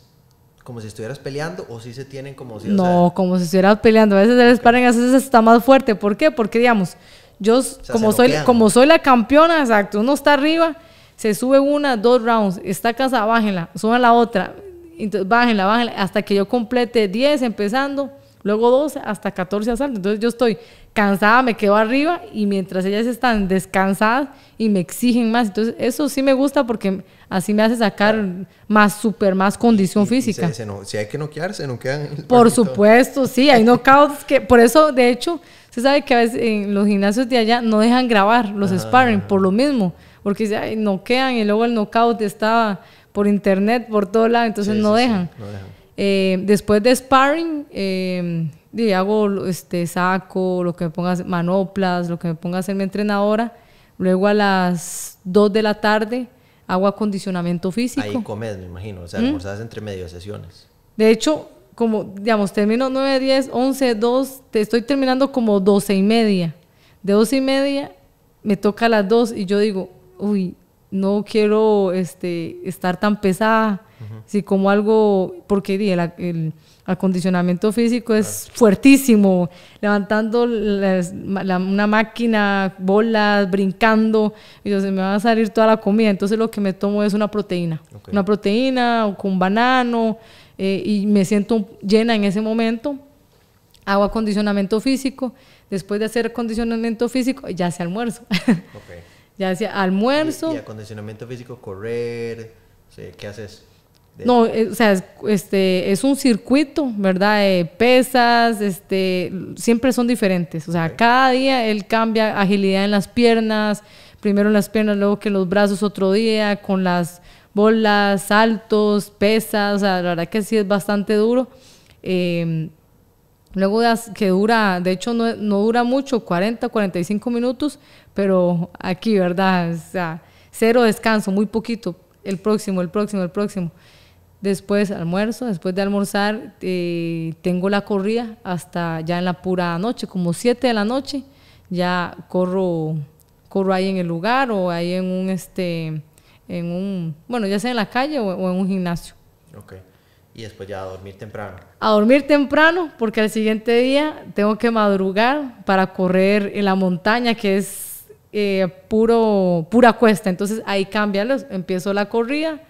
como si estuvieras peleando o si se tienen como si... No, como si estuvieras peleando. A veces el sparring a veces está más fuerte. ¿Por qué? Porque, digamos, yo como, soy, como soy la campeona, exacto, uno está arriba, se sube una, dos rounds, está casa, bájenla, suban la otra, entonces bájenla, bájenla, hasta que yo complete 10 empezando, luego 12 hasta 14 asaltos. Entonces yo estoy cansada, me quedo arriba y mientras ellas están descansadas y me exigen más. Entonces, eso sí me gusta porque así me hace sacar más súper, más condición física. si hay que noquearse no quedan Por supuesto, sí, hay knockouts que, por eso, de hecho, se sabe que a veces en los gimnasios de allá no dejan grabar los ah. sparring por lo mismo, porque no noquean y luego el knockout está por internet, por todo lado, entonces no, dejan. Eh, después de sparring, eh, y hago este, saco, lo que me manoplas, lo que me ponga a hacer mi entrenadora. Luego a las 2 de la tarde hago acondicionamiento físico. Ahí comes, me imagino, o sea, ¿Mm? almorzás entre medio sesiones. De hecho, como, digamos, termino 9, 10, 11, 2, te estoy terminando como 12 y media. De 12 y media me toca a las 2 y yo digo, uy, no quiero este, estar tan pesada si como algo, porque el, acondicionamiento físico es fuertísimo, levantando una máquina, bolas, brincando, y se me va a salir toda la comida. Entonces lo que me tomo es una proteína, una proteína o con banano, eh, y me siento llena en ese momento. Hago acondicionamiento físico, después de hacer acondicionamiento físico, ya se almuerzo. ya sea almuerzo. y acondicionamiento físico, correr, ¿qué haces? No, eh, o sea, este, es un circuito, ¿verdad? pesas, este, siempre son diferentes. O sea, cada día él cambia agilidad en las piernas, primero en las piernas, luego que los brazos otro día, con las bolas, saltos, pesas, o sea, la verdad que sí es bastante duro. Em, luego que dura, de hecho no, no dura mucho, 40, 45 minutos, pero aquí, ¿verdad? O sea, cero descanso, muy poquito, el próximo, el próximo, el próximo después almuerzo, después de almorzar eh, tengo la corrida hasta ya en la pura noche, como 7 de la noche, ya corro, corro ahí en el lugar o ahí en un, este, en un, bueno, ya sea en la calle o, en un gimnasio. Ok, y después ya a dormir temprano. A dormir temprano porque al siguiente día tengo que madrugar para correr en la montaña que es eh, puro, pura cuesta, entonces ahí cambia, empiezo la corrida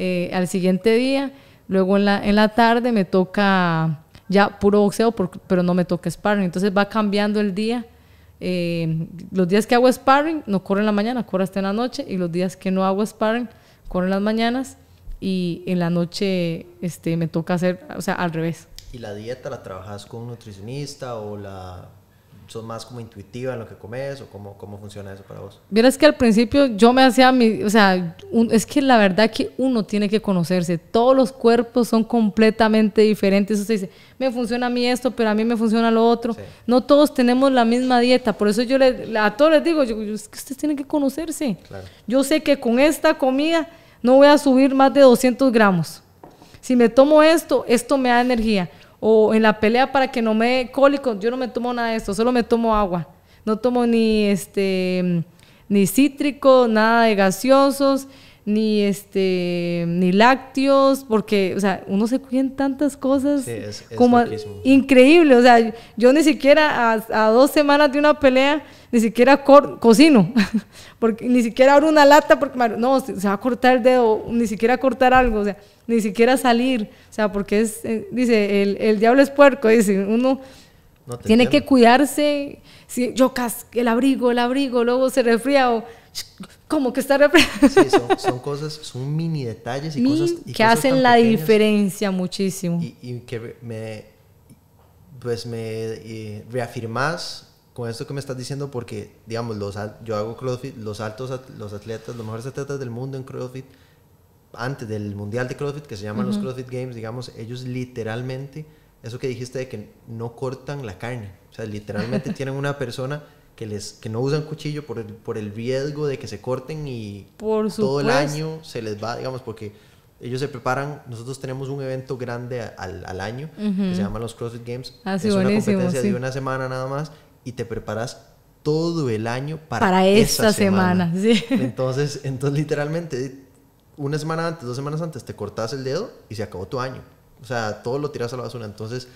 eh, al siguiente día. Luego en la, en la tarde me toca ya puro boxeo, pero no me toca sparring. Entonces va cambiando el día. Eh, los días que hago sparring, no corro en la mañana, corro hasta en la noche. Y los días que no hago sparring, corro en las mañanas. Y en la noche este, me toca hacer, o sea, al revés. ¿Y la dieta la trabajas con un nutricionista o la sos más como intuitiva en lo que comes o cómo, cómo funciona eso para vos? Mira, es que al principio yo me hacía mi, o sea, es que la verdad que uno tiene que conocerse, todos los cuerpos son completamente diferentes, eso se dice, me funciona a mí esto, pero a mí me funciona lo otro, no todos tenemos la misma dieta, por eso yo le, a todos les digo, es que ustedes tienen que conocerse, yo sé que con esta comida no voy a subir más de 200 gramos, si me tomo esto, esto me da energía o en la pelea para que no me dé cólico, yo no me tomo nada de esto, solo me tomo agua. No tomo ni este ni cítrico, nada de gaseosos, ni este ni lácteos porque o sea uno se cuida en tantas cosas es, como increíble o sea yo ni siquiera a, dos semanas de una pelea ni siquiera cocino porque ni siquiera abro una lata porque no se, va a cortar el dedo ni siquiera cortar algo o sea ni siquiera salir o sea porque es eh, dice el, diablo es puerco dice uno tiene que cuidarse si yo el abrigo el abrigo luego se resfría o como que está sí, son, cosas, son mini detalles y mm, cosas que hacen la diferencia muchísimo. Y, que me, pues me eh, reafirmas con esto que me estás diciendo porque, digamos, los, yo hago CrossFit, los altos, los atletas, los mejores atletas del mundo en CrossFit, antes del Mundial de CrossFit, que se llaman los CrossFit Games, digamos, ellos literalmente, eso que dijiste de que no cortan la carne, o sea, literalmente tienen una persona que, les, que no usan cuchillo por el, por el riesgo de que se corten y por todo el año se les va, digamos, porque ellos se preparan, nosotros tenemos un evento grande al, al año que se llama los CrossFit Games, ah, sí, es una competencia de una semana nada más y te preparas todo el año para, para esta esa semana. sí. Entonces, entonces literalmente una semana antes, dos semanas antes te cortas el dedo y se acabó tu año. O sea, todo lo tiras a la basura. Entonces,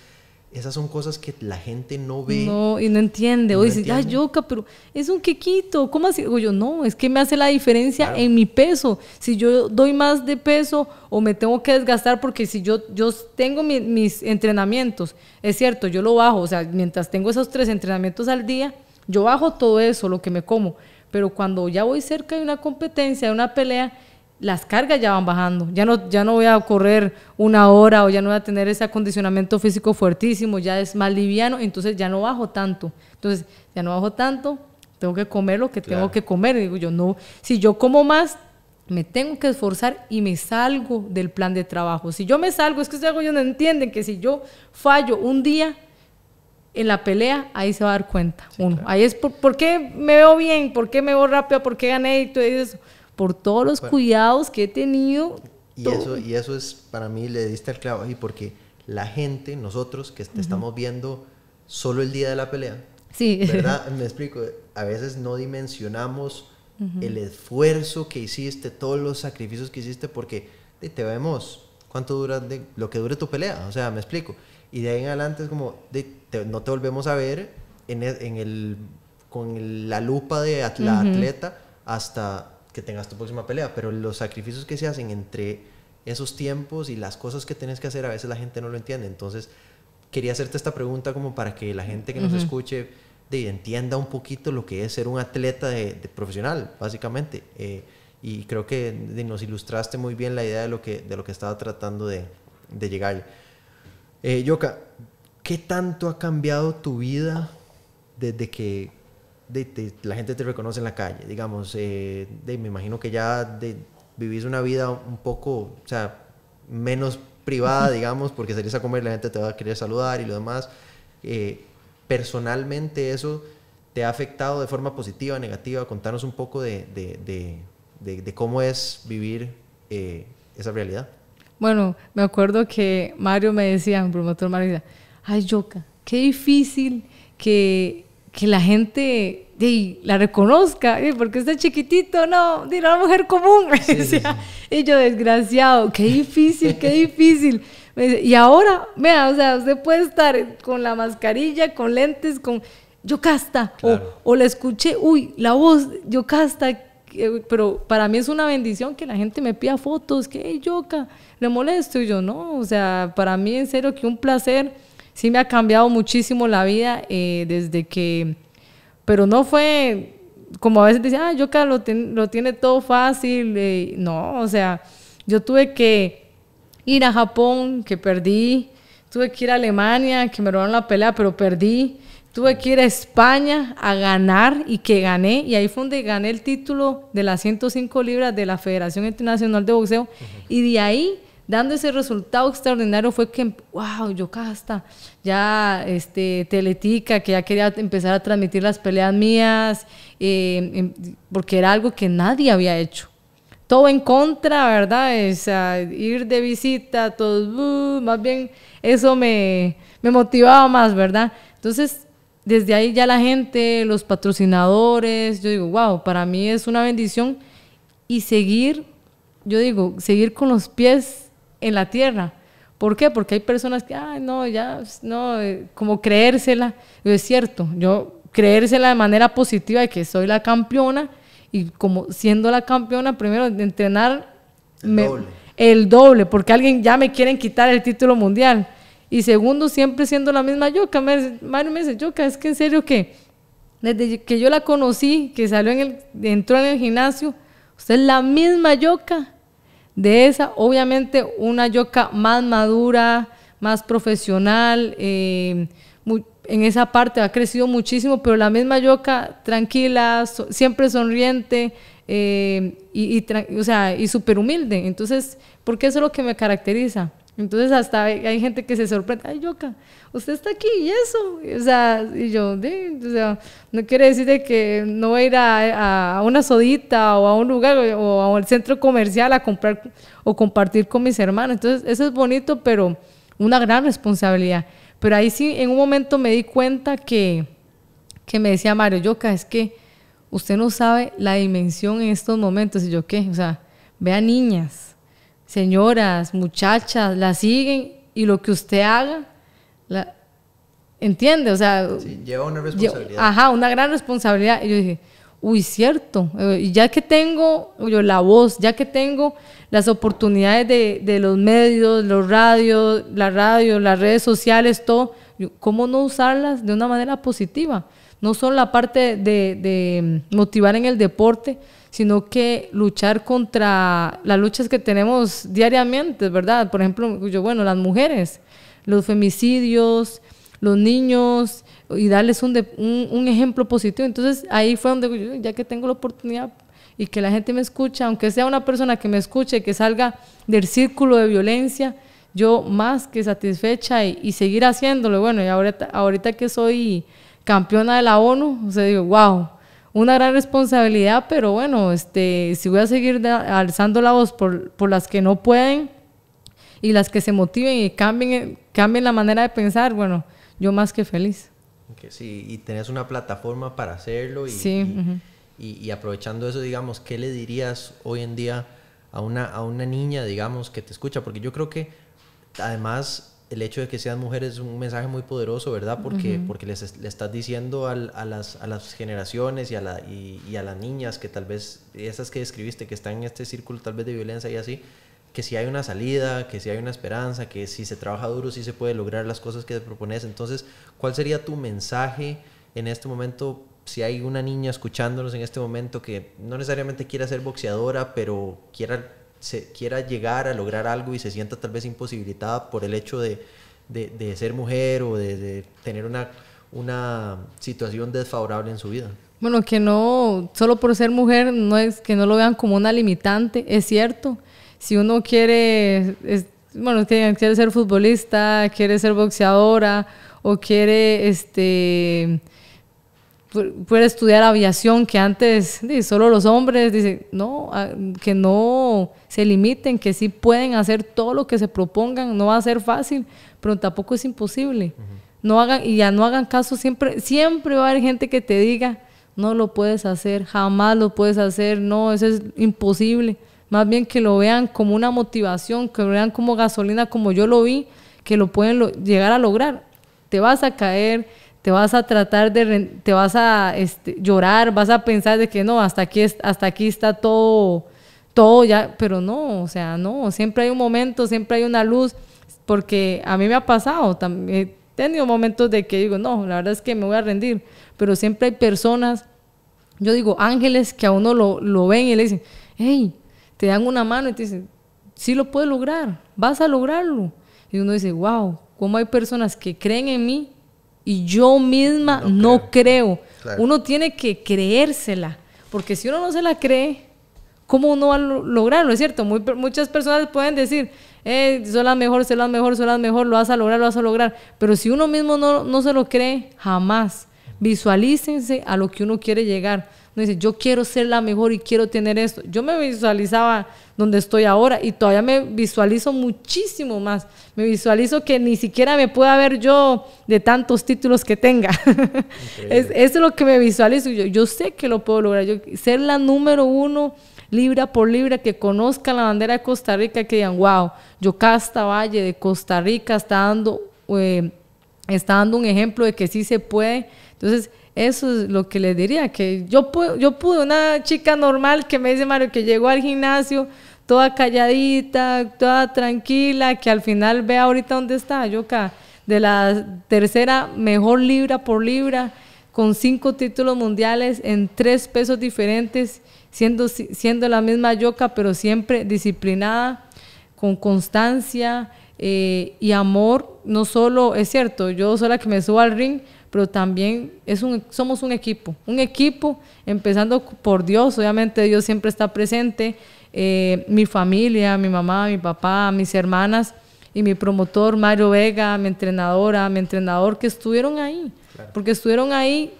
esas son cosas que la gente no ve. No, y no entiende. o dice, ay, pero es un quequito. ¿Cómo así? yo, no, es que me hace la diferencia en mi peso. Si yo doy más de peso o me tengo que desgastar, porque si yo, yo tengo mis entrenamientos, es cierto, yo lo bajo. O sea, mientras tengo esos tres entrenamientos al día, yo bajo todo eso, lo que me como. Pero cuando ya voy cerca de una competencia, de una pelea, las cargas ya van bajando. Ya no, ya no voy a correr una hora o ya no voy a tener ese acondicionamiento físico fuertísimo, ya es más liviano, entonces ya no bajo tanto. Entonces, ya no bajo tanto, tengo que comer lo que tengo que comer. Digo yo, no, si yo como más, me tengo que esforzar y me salgo del plan de trabajo. Si yo me salgo, es que ustedes no entienden que si yo fallo un día, en la pelea, ahí se va a dar cuenta uno. Ahí es por, qué me veo bien, por qué me veo rápido, por qué gané y todo eso por todos los cuidados que he tenido. Y eso, y eso es, para mí, le diste el clavo ahí, porque la gente, nosotros que te estamos viendo solo el día de la pelea, sí. ¿verdad? Me explico, a veces no dimensionamos el esfuerzo que hiciste, todos los sacrificios que hiciste, porque te vemos cuánto dura lo que dure tu pelea, o sea, me explico. Y de ahí en adelante es como, no te volvemos a ver en e, el, con la lupa de la atleta hasta que tengas tu próxima pelea, pero los sacrificios que se hacen entre esos tiempos y las cosas que tienes que hacer, a veces la gente no lo entiende. Entonces, quería hacerte esta pregunta como para que la gente que nos escuche entienda un poquito lo que es ser un atleta de, profesional, básicamente. Eh, y creo que nos ilustraste muy bien la idea de lo que, de lo que estaba tratando de, llegar. Eh, Yoka, ¿qué tanto ha cambiado tu vida desde que la gente te reconoce en la calle, digamos, eh, de, me imagino que ya de, vivís una vida un poco, o sea, menos privada, digamos, porque salís a comer, la gente te va a querer saludar y lo demás. Eh, personalmente eso te ha afectado de forma positiva, negativa? Contanos un poco de, cómo es vivir eh, esa realidad. Bueno, me acuerdo que Mario me decía, un promotor Mario decía, ay Yoka, qué difícil que que la gente la reconozca, porque está chiquitito, no, de una mujer común, Y yo, desgraciado, qué difícil, qué difícil. y ahora, vea, o sea, usted puede estar con la mascarilla, con lentes, con yo casta o, la escuché, uy, la voz, yo casta eh, pero para mí es una bendición que la gente me pida fotos, que yo Yoca, le molesto, y yo, no, o sea, para mí en serio que un placer sí me ha cambiado muchísimo la vida eh, desde que, pero no fue como a veces dice, ah, yo lo, lo tiene todo fácil, eh, no, o sea, yo tuve que ir a Japón, que perdí, tuve que ir a Alemania, que me robaron la pelea, pero perdí, tuve que ir a España a ganar y que gané, y ahí fue donde gané el título de las 105 libras de la Federación Internacional de Boxeo, y de ahí dando ese resultado extraordinario fue que, wow, yo casta ya este, Teletica, que ya quería empezar a transmitir las peleas mías, eh, em, porque era algo que nadie había hecho. Todo en contra, ¿verdad? Es, ir de visita, todo, uh, más bien eso me, me motivaba más, ¿verdad? Entonces, desde ahí ya la gente, los patrocinadores, yo digo, wow, para mí es una bendición y seguir, yo digo, seguir con los pies en la tierra. ¿Por qué? Porque hay personas que, ay no, ya, no, eh, como creérsela. es cierto, yo creérsela de manera positiva de que soy la campeona y como siendo la campeona, primero de entrenar el, doble. porque alguien ya me quieren quitar el título mundial. Y segundo, siempre siendo la misma Yoka. Mario me dice, Yoka, es que en serio que desde que yo la conocí, que salió en el, entró en el gimnasio, usted es la misma Yoka de esa. Obviamente una Yoka más madura, más profesional, eh, en esa parte ha crecido muchísimo, pero la misma Yoka tranquila, siempre sonriente eh, y, súper humilde. Entonces, porque eso es lo que me caracteriza. Entonces hasta hay, gente que se sorprende, ay Yoka, usted está aquí y eso, o sea, y yo, no quiere decir de que no voy a ir a, una sodita o a un lugar o, al centro comercial a comprar o compartir con mis hermanos, entonces eso es bonito, pero una gran responsabilidad. Pero ahí sí, en un momento me di cuenta que, que me decía Mario, Yoka, es que usted no sabe la dimensión en estos momentos, y yo, ¿qué? O sea, vea niñas señoras, muchachas, la siguen y lo que usted haga, entiende, o sea... Sí, lleva una responsabilidad. ajá, una gran responsabilidad. Y yo dije, uy, cierto, eh, y ya que tengo yo, la voz, ya que tengo las oportunidades de, los medios, los radios, la radio, las redes sociales, todo, ¿cómo no usarlas de una manera positiva? No solo la parte de motivar en el deporte, sino que luchar contra las luchas que tenemos diariamente, ¿verdad? Por ejemplo, yo, bueno, las mujeres, los femicidios, los niños, y darles un, un, ejemplo positivo. Entonces ahí fue donde yo, ya que tengo la oportunidad y que la gente me escucha, aunque sea una persona que me escuche, y que salga del círculo de violencia, yo más que satisfecha y, seguir haciéndolo. Bueno, y ahorita, ahorita que soy campeona de la ONU, o sea, digo, wow, una gran responsabilidad, pero bueno, este, si voy a seguir alzando la voz por, las que no pueden y las que se motiven y cambien, eh, cambien la manera de pensar, bueno, yo más que feliz. sí, y tenés una plataforma para hacerlo y, sí, y, aprovechando eso, digamos, ¿qué le dirías hoy en día a una, a una niña, digamos, que te escucha? Porque yo creo que además el hecho de que sean mujeres es un mensaje muy poderoso, ¿verdad? Porque, porque les, le estás diciendo a, las, generaciones y a, a las niñas que tal vez, esas que describiste, que están en este círculo tal vez de violencia y así, que si hay una salida, que si hay una esperanza, que si se trabaja duro, si se puede lograr las cosas que te propones. Entonces, ¿cuál sería tu mensaje en este momento? Si hay una niña escuchándonos en este momento que no necesariamente quiera ser boxeadora, pero quiera se quiera llegar a lograr algo y se sienta tal vez imposibilitada por el hecho de, ser mujer o de, tener una, una situación desfavorable en su vida. Bueno, que no, solo por ser mujer, no es que no lo vean como una limitante, es cierto. Si uno quiere, bueno, ser futbolista, quiere ser boxeadora o quiere este, puede estudiar aviación que antes solo los hombres dicen no ah, que no se limiten que sí pueden hacer todo lo que se propongan no va a ser fácil pero tampoco es imposible no hagan y ya no hagan caso siempre siempre va a haber gente que te diga no lo puedes hacer jamás lo puedes hacer no eso es imposible más bien que lo vean como una motivación que lo vean como gasolina como yo lo vi que lo pueden llegar a lograr te vas a caer te vas a tratar de, te vas a este, llorar, vas a pensar de que no, hasta aquí, hasta aquí está todo, todo ya, pero no, o sea, no, siempre hay un momento, siempre hay una luz, porque a mí me ha pasado, he tenido momentos de que digo, no, la verdad es que me voy a rendir, pero siempre hay personas, yo digo, ángeles que a uno lo, lo ven y le dicen, hey, te dan una mano y te dicen, sí lo puedes lograr, vas a lograrlo. Y uno dice, wow, cómo hay personas que creen en mí y yo misma no, creo. Uno tiene que creérsela, porque si uno no se la cree, ¿cómo uno va a lograrlo? Es cierto, muchas personas pueden decir, eh, soy la mejor, soy la mejor, soy la mejor, lo vas a lograr, lo vas a lograr, pero si uno mismo no, no se lo cree, jamás. Visualícense a lo que uno quiere llegar no dice, yo quiero ser la mejor y quiero tener esto. Yo me visualizaba donde estoy ahora y todavía me visualizo muchísimo más. Me visualizo que ni siquiera me pueda ver yo de tantos títulos que tenga. es, eso es lo que me visualizo. Yo, yo sé que lo puedo lograr. Yo, ser la número uno libra por libra, que conozca la bandera de Costa Rica, que digan, wow, Yocasta Valle de Costa Rica está dando, eh, está dando un ejemplo de que sí se puede. Entonces, eso es lo que le diría, que yo pude, yo pude, una chica normal que me dice Mario que llegó al gimnasio toda calladita, toda tranquila, que al final vea ahorita dónde está, yo de la tercera mejor libra por libra, con cinco títulos mundiales en tres pesos diferentes, siendo, siendo la misma yoca, pero siempre disciplinada, con constancia eh, y amor. No solo, es cierto, yo sola que me subo al ring, pero también es un, somos un equipo, un equipo empezando por Dios, obviamente Dios siempre está presente, eh, mi familia, mi mamá, mi papá, mis hermanas y mi promotor Mario Vega, mi entrenadora, mi entrenador, que estuvieron ahí, porque estuvieron ahí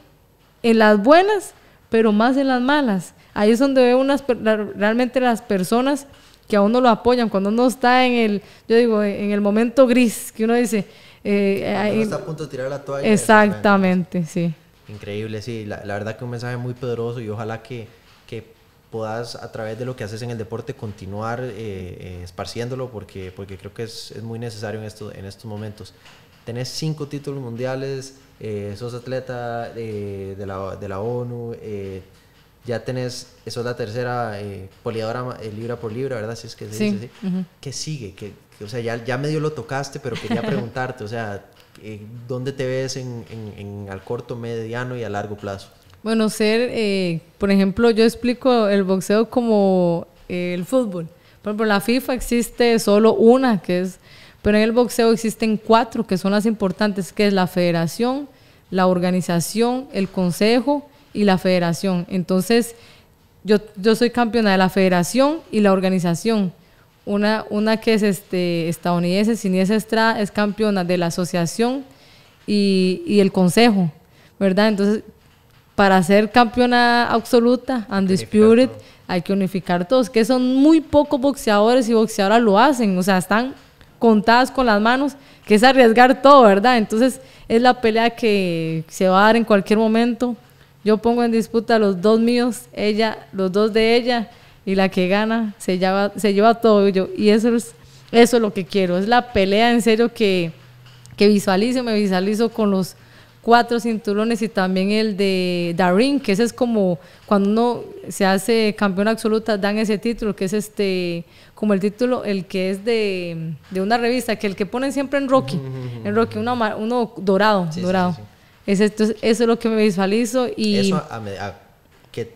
en las buenas, pero más en las malas. Ahí es donde veo unas, realmente las personas que a uno lo apoyan, cuando uno está en el, yo digo, en el momento gris, que uno dice, eh, está a punto de tirar la toalla. Exactamente, sí. Increíble, sí. La, verdad que un mensaje muy poderoso y ojalá que, que puedas a través de lo que haces en el deporte continuar eh, eh, esparciéndolo porque, porque creo que es, es muy necesario en, esto, en estos momentos. Tenés cinco títulos mundiales, eh, sos atleta de, la, de la ONU ya tenés, eso es la tercera eh, poliadora libra por libra, ¿verdad? sí es que sí. dice ¿Qué sigue? o sea, ya, ya medio lo tocaste, pero quería preguntarte, o sea, ¿dónde te ves en, en, al corto, mediano y a largo plazo? Bueno, ser, eh, por ejemplo, yo explico el boxeo como eh, el fútbol. Por ejemplo, la FIFA existe solo una, que es, pero en el boxeo existen cuatro, que son las importantes, que es la federación, la organización, el consejo y la federación. Entonces, yo, yo soy campeona de la federación y la organización una, una que es este, estadounidense, Siniestra Estrada, es campeona de la asociación y, y, el consejo, ¿verdad? Entonces, para ser campeona absoluta, undisputed, hay que unificar todos, que son muy pocos boxeadores y boxeadoras lo hacen, o sea, están contadas con las manos, que es arriesgar todo, ¿verdad? Entonces, es la pelea que se va a dar en cualquier momento. Yo pongo en disputa los dos míos, ella, los dos de ella, y la que gana se lleva, se lleva todo. Yo, y eso es, eso lo que quiero, es la pelea en serio que, visualizo, me visualizo con los cuatro cinturones y también el de Darín, que ese es como cuando uno se hace campeón absoluta, dan ese título, que es este, como el título, el que es de, de una revista, que el que ponen siempre en Rocky, en Rocky, uno, dorado, dorado. eso es lo que me visualizo y... Eso a,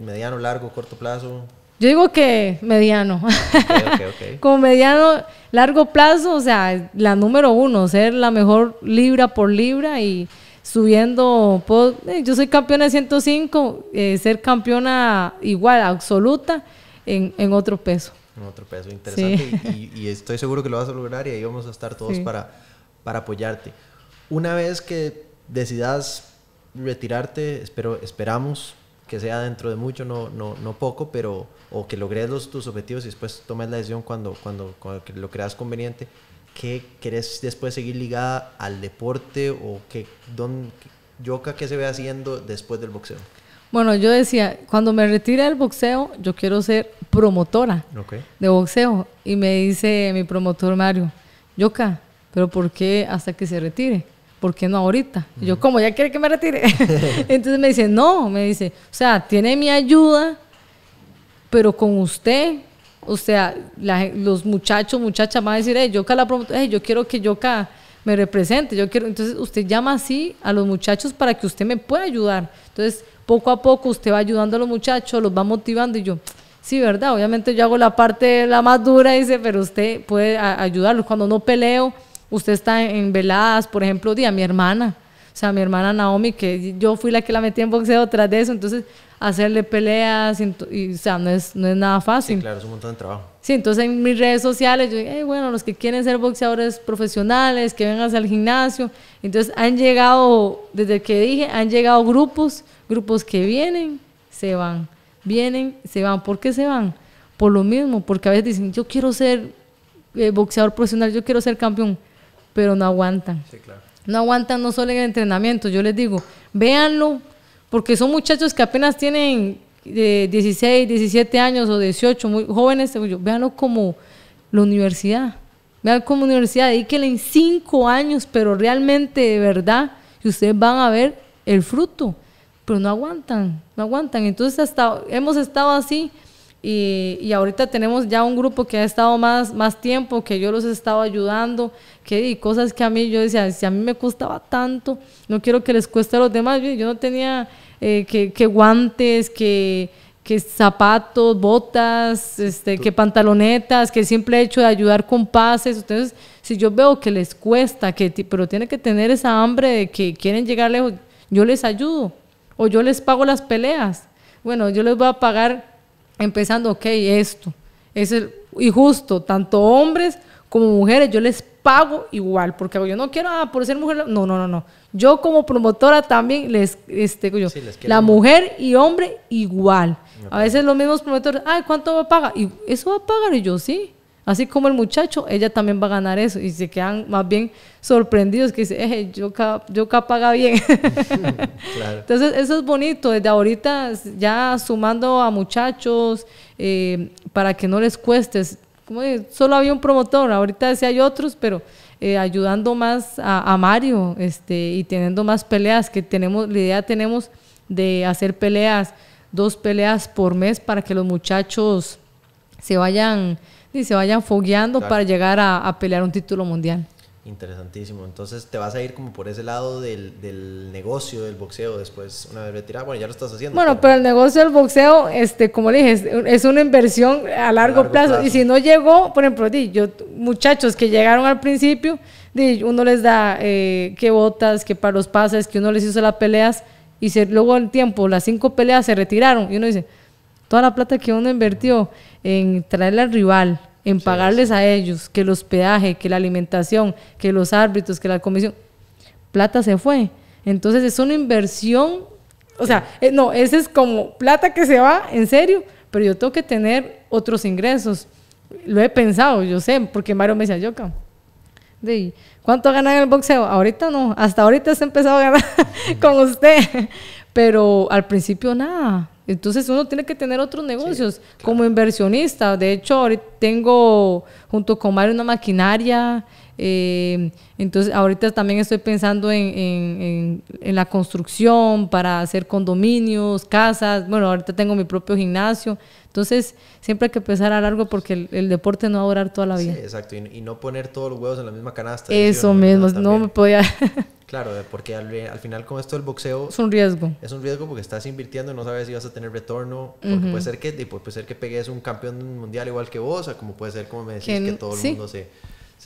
mediano, largo, corto plazo. Yo digo que mediano. Okay, okay, Como mediano, largo plazo, o sea, la número uno, ser la mejor libra por libra y subiendo. Eh, yo soy campeona 105, eh, ser campeona igual, absoluta, en, en otro peso. En otro peso, interesante. Y, estoy seguro que lo vas a lograr y ahí vamos a estar todos para, para apoyarte. Una vez que decidas retirarte, espero, esperamos que sea dentro de mucho, no, no, poco, pero o que logres los, tus objetivos y después tomes la decisión cuando, cuando, lo creas conveniente, ¿qué querés después seguir ligada al deporte o qué, don, qué se ve haciendo después del boxeo? Bueno, yo decía, cuando me retire del boxeo, yo quiero ser promotora de boxeo. Y me dice mi promotor Mario, Yoka, pero ¿por qué hasta que se retire? ¿por qué no ahorita? Yo, como ya quiere que me retire. Entonces me dice, no, me dice, o sea, tiene mi ayuda, pero con usted, o sea, los muchachos, muchachas van a decir, yo la yo quiero que yo me represente, yo quiero, entonces usted llama así a los muchachos para que usted me pueda ayudar. Entonces, poco a poco usted va ayudando a los muchachos, los va motivando y yo, sí, ¿verdad? Obviamente yo hago la parte la más dura, dice, pero usted puede ayudarlos. Cuando no peleo, Usted está en veladas, por ejemplo, a mi hermana, o sea, mi hermana Naomi, que yo fui la que la metí en boxeo tras de eso, entonces hacerle peleas, y, o sea, no es, no es nada fácil. Sí, claro, es un montón de trabajo. Sí, entonces en mis redes sociales, yo digo, bueno, los que quieren ser boxeadores profesionales, que vengan al gimnasio, entonces han llegado, desde que dije, han llegado grupos, grupos que vienen, se van, vienen, se van. ¿Por qué se van? Por lo mismo, porque a veces dicen, yo quiero ser eh, boxeador profesional, yo quiero ser campeón pero no aguantan. No aguantan no solo en el entrenamiento, yo les digo, véanlo, porque son muchachos que apenas tienen 16, eh, 17 años o 18, muy jóvenes, véanlo como la universidad. Vean como universidad, en 5 años, pero realmente de verdad, y ustedes van a ver el fruto. Pero no aguantan, no aguantan. Entonces, hasta hemos estado así y, y, ahorita tenemos ya un grupo que ha estado más, más tiempo, que yo los he estado ayudando, que y cosas que a mí yo decía, si a mí me costaba tanto, no quiero que les cueste a los demás, yo, no tenía eh, que, guantes, que, que zapatos, botas, este, que pantalonetas, que siempre he hecho de ayudar con pases, entonces si yo veo que les cuesta, que pero tiene que tener esa hambre de que quieren llegar lejos, yo les ayudo o yo les pago las peleas, bueno, yo les voy a pagar empezando, ok, esto. Es el, y justo, tanto hombres como mujeres, yo les pago igual, porque yo no quiero, ah, por ser mujer, no, no, no, no. Yo como promotora también les, este, yo, la mujer y hombre igual. A veces los mismos promotores, ay, ¿cuánto va a pagar? Y eso va a pagar, y yo sí. Así como el muchacho, ella también va a ganar eso. Y se quedan más bien sorprendidos que dice, yo acá, yo acá paga bien. Entonces, eso es bonito. Desde ahorita, ya sumando a muchachos, eh, para que no les cueste. solo había un promotor, ahorita sí hay otros, pero eh, ayudando más a, a, Mario este, y teniendo más peleas, que tenemos, la idea tenemos de hacer peleas, dos peleas por mes para que los muchachos se vayan y se vayan fogueando para llegar a, pelear un título mundial. Interesantísimo. Entonces te vas a ir como por ese lado del, del negocio del boxeo después, una vez retirado, Bueno, ya lo estás haciendo. Bueno, pero, el negocio del boxeo, este, como le dije, es, una inversión a largo, plazo. Y si no llegó, por ejemplo, di, yo, muchachos que llegaron al principio, di, uno les da eh, que botas, que para los pases, que uno les hizo las peleas y se, luego el tiempo, las cinco peleas se retiraron. Y uno dice, toda la plata que uno invirtió en traerle al rival, en pagarles a ellos, que el hospedaje, que la alimentación, que los árbitros, que la comisión, plata se fue. Entonces es una inversión, o sea, eh, no, ese es como plata que se va, en serio, pero yo tengo que tener otros ingresos. Lo he pensado, yo sé, porque Mario me decía, yo, de, ¿cuánto gana en el boxeo? Ahorita no, hasta ahorita se ha empezado a ganar con usted, pero al principio nada, entonces uno tiene que tener otros negocios como inversionista. De hecho, ahorita tengo junto con Mario una maquinaria. Eh, entonces ahorita también estoy pensando en, en, en, la construcción para hacer condominios, casas. Bueno, ahorita tengo mi propio gimnasio. Entonces siempre hay que pensar a largo porque el, deporte no va a durar toda la vida. exacto. Y, no poner todos los huevos en la misma canasta. Eso mismo, no me podía... Claro, porque al, final con esto del boxeo... Es un riesgo. Es un riesgo porque estás invirtiendo y no sabes si vas a tener retorno. Porque puede, ser que, puede ser que pegues un campeón mundial igual que vos, o como puede ser, como me decís, que, todo el mundo se,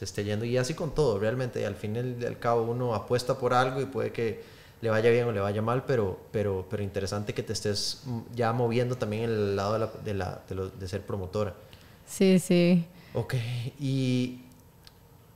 esté yendo. Y así con todo, realmente. Al fin y al cabo uno apuesta por algo y puede que le vaya bien o le vaya mal, pero, pero, pero interesante que te estés ya moviendo también en el lado de, la, de, de ser promotora. Sí, sí. Ok, y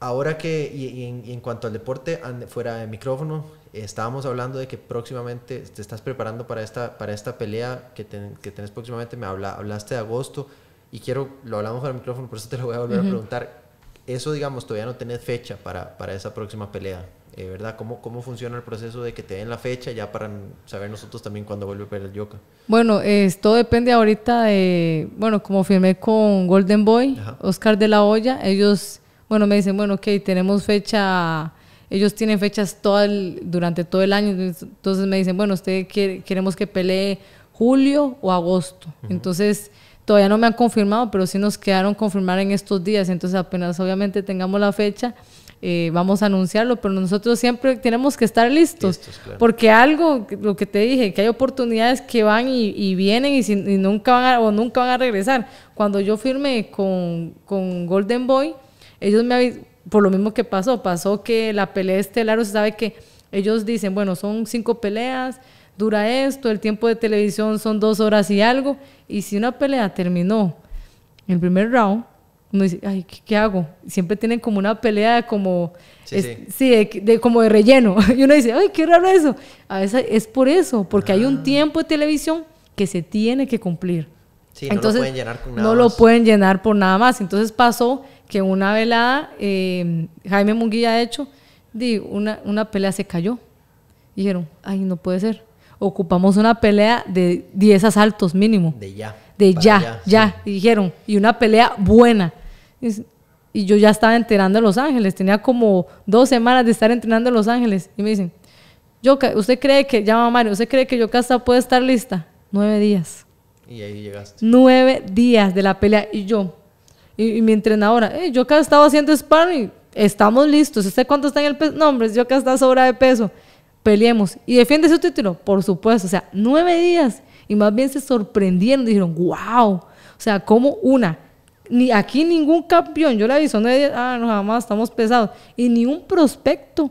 Ahora que, y, en, cuanto al deporte, fuera de micrófono, estábamos hablando de que próximamente te estás preparando para esta, para esta pelea que, que tenés próximamente, me habla, hablaste de agosto, y quiero, lo hablamos fuera de micrófono, por eso te lo voy a volver a preguntar. Eso, digamos, todavía no tenés fecha para, para esa próxima pelea, eh, ¿verdad? ¿Cómo, ¿Cómo funciona el proceso de que te den la fecha ya para saber nosotros también cuándo vuelve a pelear el Yoka? Bueno, esto depende ahorita de, bueno, como firmé con Golden Boy, Oscar de la Hoya, ellos bueno, me dicen, bueno, ok, tenemos fecha, ellos tienen fechas todo durante todo el año, entonces me dicen, bueno, usted quiere, queremos que pelee julio o agosto. Entonces, todavía no me han confirmado, pero sí nos quedaron confirmar en estos días, entonces apenas obviamente tengamos la fecha. Eh, vamos a anunciarlo, pero nosotros siempre tenemos que estar listos, porque algo, lo que te dije, que hay oportunidades que van y, vienen y, nunca van a, o nunca van a regresar. Cuando yo firmé con, con Golden Boy, ellos me por lo mismo que pasó, pasó que la pelea estelar, usted sabe que ellos dicen, bueno, son cinco peleas, dura esto, el tiempo de televisión son dos horas y algo, y si una pelea terminó el primer round, uno dice, ay, ¿qué, hago? Siempre tienen como una pelea como, sí, de, como de relleno. Y uno dice, ay, qué raro eso. A veces es por eso, porque hay un ah. tiempo de televisión que se tiene que cumplir. Entonces, no lo pueden llenar con nada No lo pueden llenar por nada más. Entonces pasó que una velada, em, Jaime Munguía, ha hecho, di, una, una pelea se cayó. dijeron, ay, no puede ser. Ocupamos una pelea de 10 asaltos mínimo. De ya. De ya, ya, dijeron. Y una pelea buena. Y, yo ya estaba enterando a Los Ángeles. Tenía como dos semanas de estar entrenando en Los Ángeles. Y me dicen, yo, ¿usted cree que, llama Mario, ¿usted cree que yo casa puede estar lista? Nueve días. Y ahí llegaste. Nueve días de la pelea. Y yo, y, mi entrenadora, yo acá estaba haciendo sparring, estamos listos. ¿Usted cuánto está en el peso? No, hombre, yo acá está sobra de peso. Peleemos. ¿Y defiende su título? Por supuesto. O sea, nueve días. Y más bien se sorprendieron. Dijeron, wow. O sea, como una. Ni aquí ningún campeón, yo le aviso, nueve días, ah, no, jamás estamos pesados. Y ni un prospecto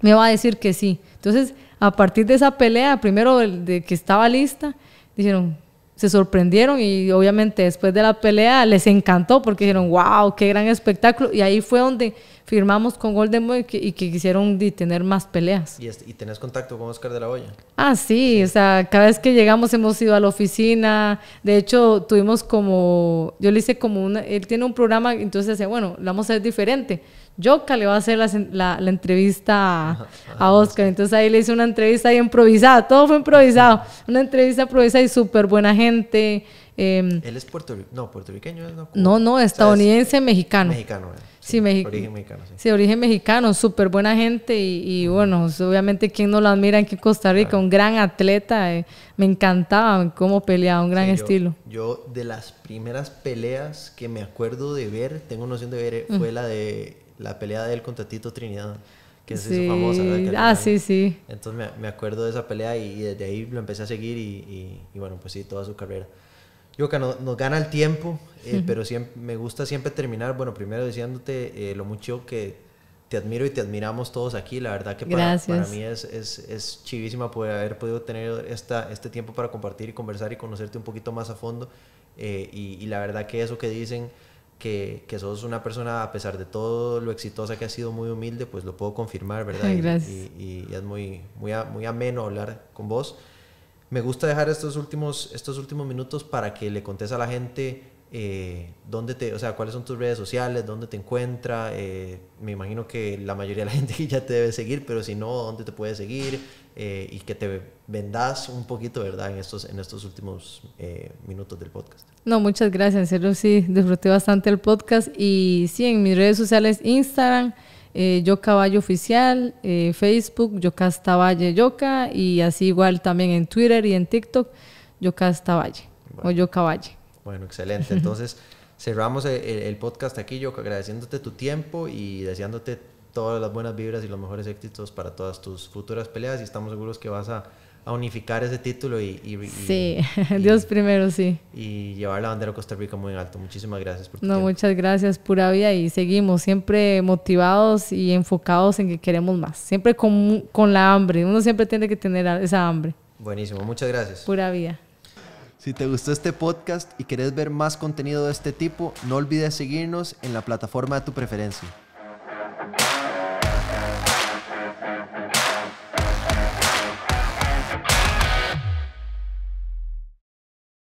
me va a decir que sí. Entonces, a partir de esa pelea, primero de que estaba lista, dijeron, se sorprendieron y obviamente después de la pelea les encantó porque dijeron, wow, qué gran espectáculo. Y ahí fue donde firmamos con Golden Boy y que, quisieron tener más peleas. ¿Y, tenés contacto con Oscar de la Hoya? Ah, sí, o sea, cada vez que llegamos hemos ido a la oficina. De hecho, tuvimos como, yo le hice como una, él tiene un programa, entonces decía, bueno, lo vamos a hacer diferente. Yoka le va a hacer la, entrevista a, Oscar. Entonces ahí le hice una entrevista ahí improvisada, todo fue improvisado. Una entrevista improvisada y súper buena gente. Em, Él es puertorriqueño, no, puertorriqueño. No, no, no, estadounidense, eh, mexicano. Mexicano, eh. Sí, origen mexicano. Sí. sí origen mexicano, súper buena gente y, bueno, pues, obviamente quien no lo admira aquí en Costa Rica, un gran atleta, eh, me encantaba cómo peleaba, un gran estilo. Yo de las primeras peleas que me acuerdo de ver, tengo noción de ver, fue la de la pelea de él contra Tito Trinidad, que es se famosa. Ah, sí, sí. Entonces me, me, acuerdo de esa pelea y, desde ahí lo empecé a seguir y, bueno, pues sí, toda su carrera. Yo que no, nos gana el tiempo, eh, pero siempre, me gusta siempre terminar, bueno, primero diciéndote eh, lo mucho que te admiro y te admiramos todos aquí. La verdad que para, mí es, es, es, chivísima poder haber podido tener esta, este tiempo para compartir y conversar y conocerte un poquito más a fondo. Eh, y, y la verdad que eso que dicen que, sos una persona, a pesar de todo lo exitosa que ha sido, muy humilde, pues lo puedo confirmar, ¿verdad? Y, es muy, muy, muy ameno hablar con vos. Me gusta dejar estos últimos, estos últimos minutos para que le contes a la gente eh, ¿dónde te, o sea, cuáles son tus redes sociales, dónde te encuentra. Eh, me imagino que la mayoría de la gente ya te debe seguir, pero si no, ¿dónde te puede seguir? Eh, y que te vendas un poquito, ¿verdad? En estos, en estos últimos eh, minutos del podcast. No, muchas gracias. En serio, sí, disfruté bastante el podcast. Y sí, en mis redes sociales, Instagram. yo Caballo Oficial, Facebook, Yocasta Valle Yoca y así igual también en Twitter y en TikTok, Yocasta Valle o yo Valle. Bueno, excelente. Entonces, cerramos el, podcast aquí, yo agradeciéndote tu tiempo y deseándote todas las buenas vibras y los mejores éxitos para todas tus futuras peleas y estamos seguros que vas a, unificar ese título y... sí, Dios primero, sí. Y llevar la bandera de Costa Rica muy en alto. Muchísimas gracias por tu No, muchas gracias, pura vida y seguimos siempre motivados y enfocados en que queremos más, siempre con, con la hambre, uno siempre tiene que tener esa hambre. Buenísimo, muchas gracias. Pura vida. Si te gustó este podcast y querés ver más contenido de este tipo, no olvides seguirnos en la plataforma de tu preferencia.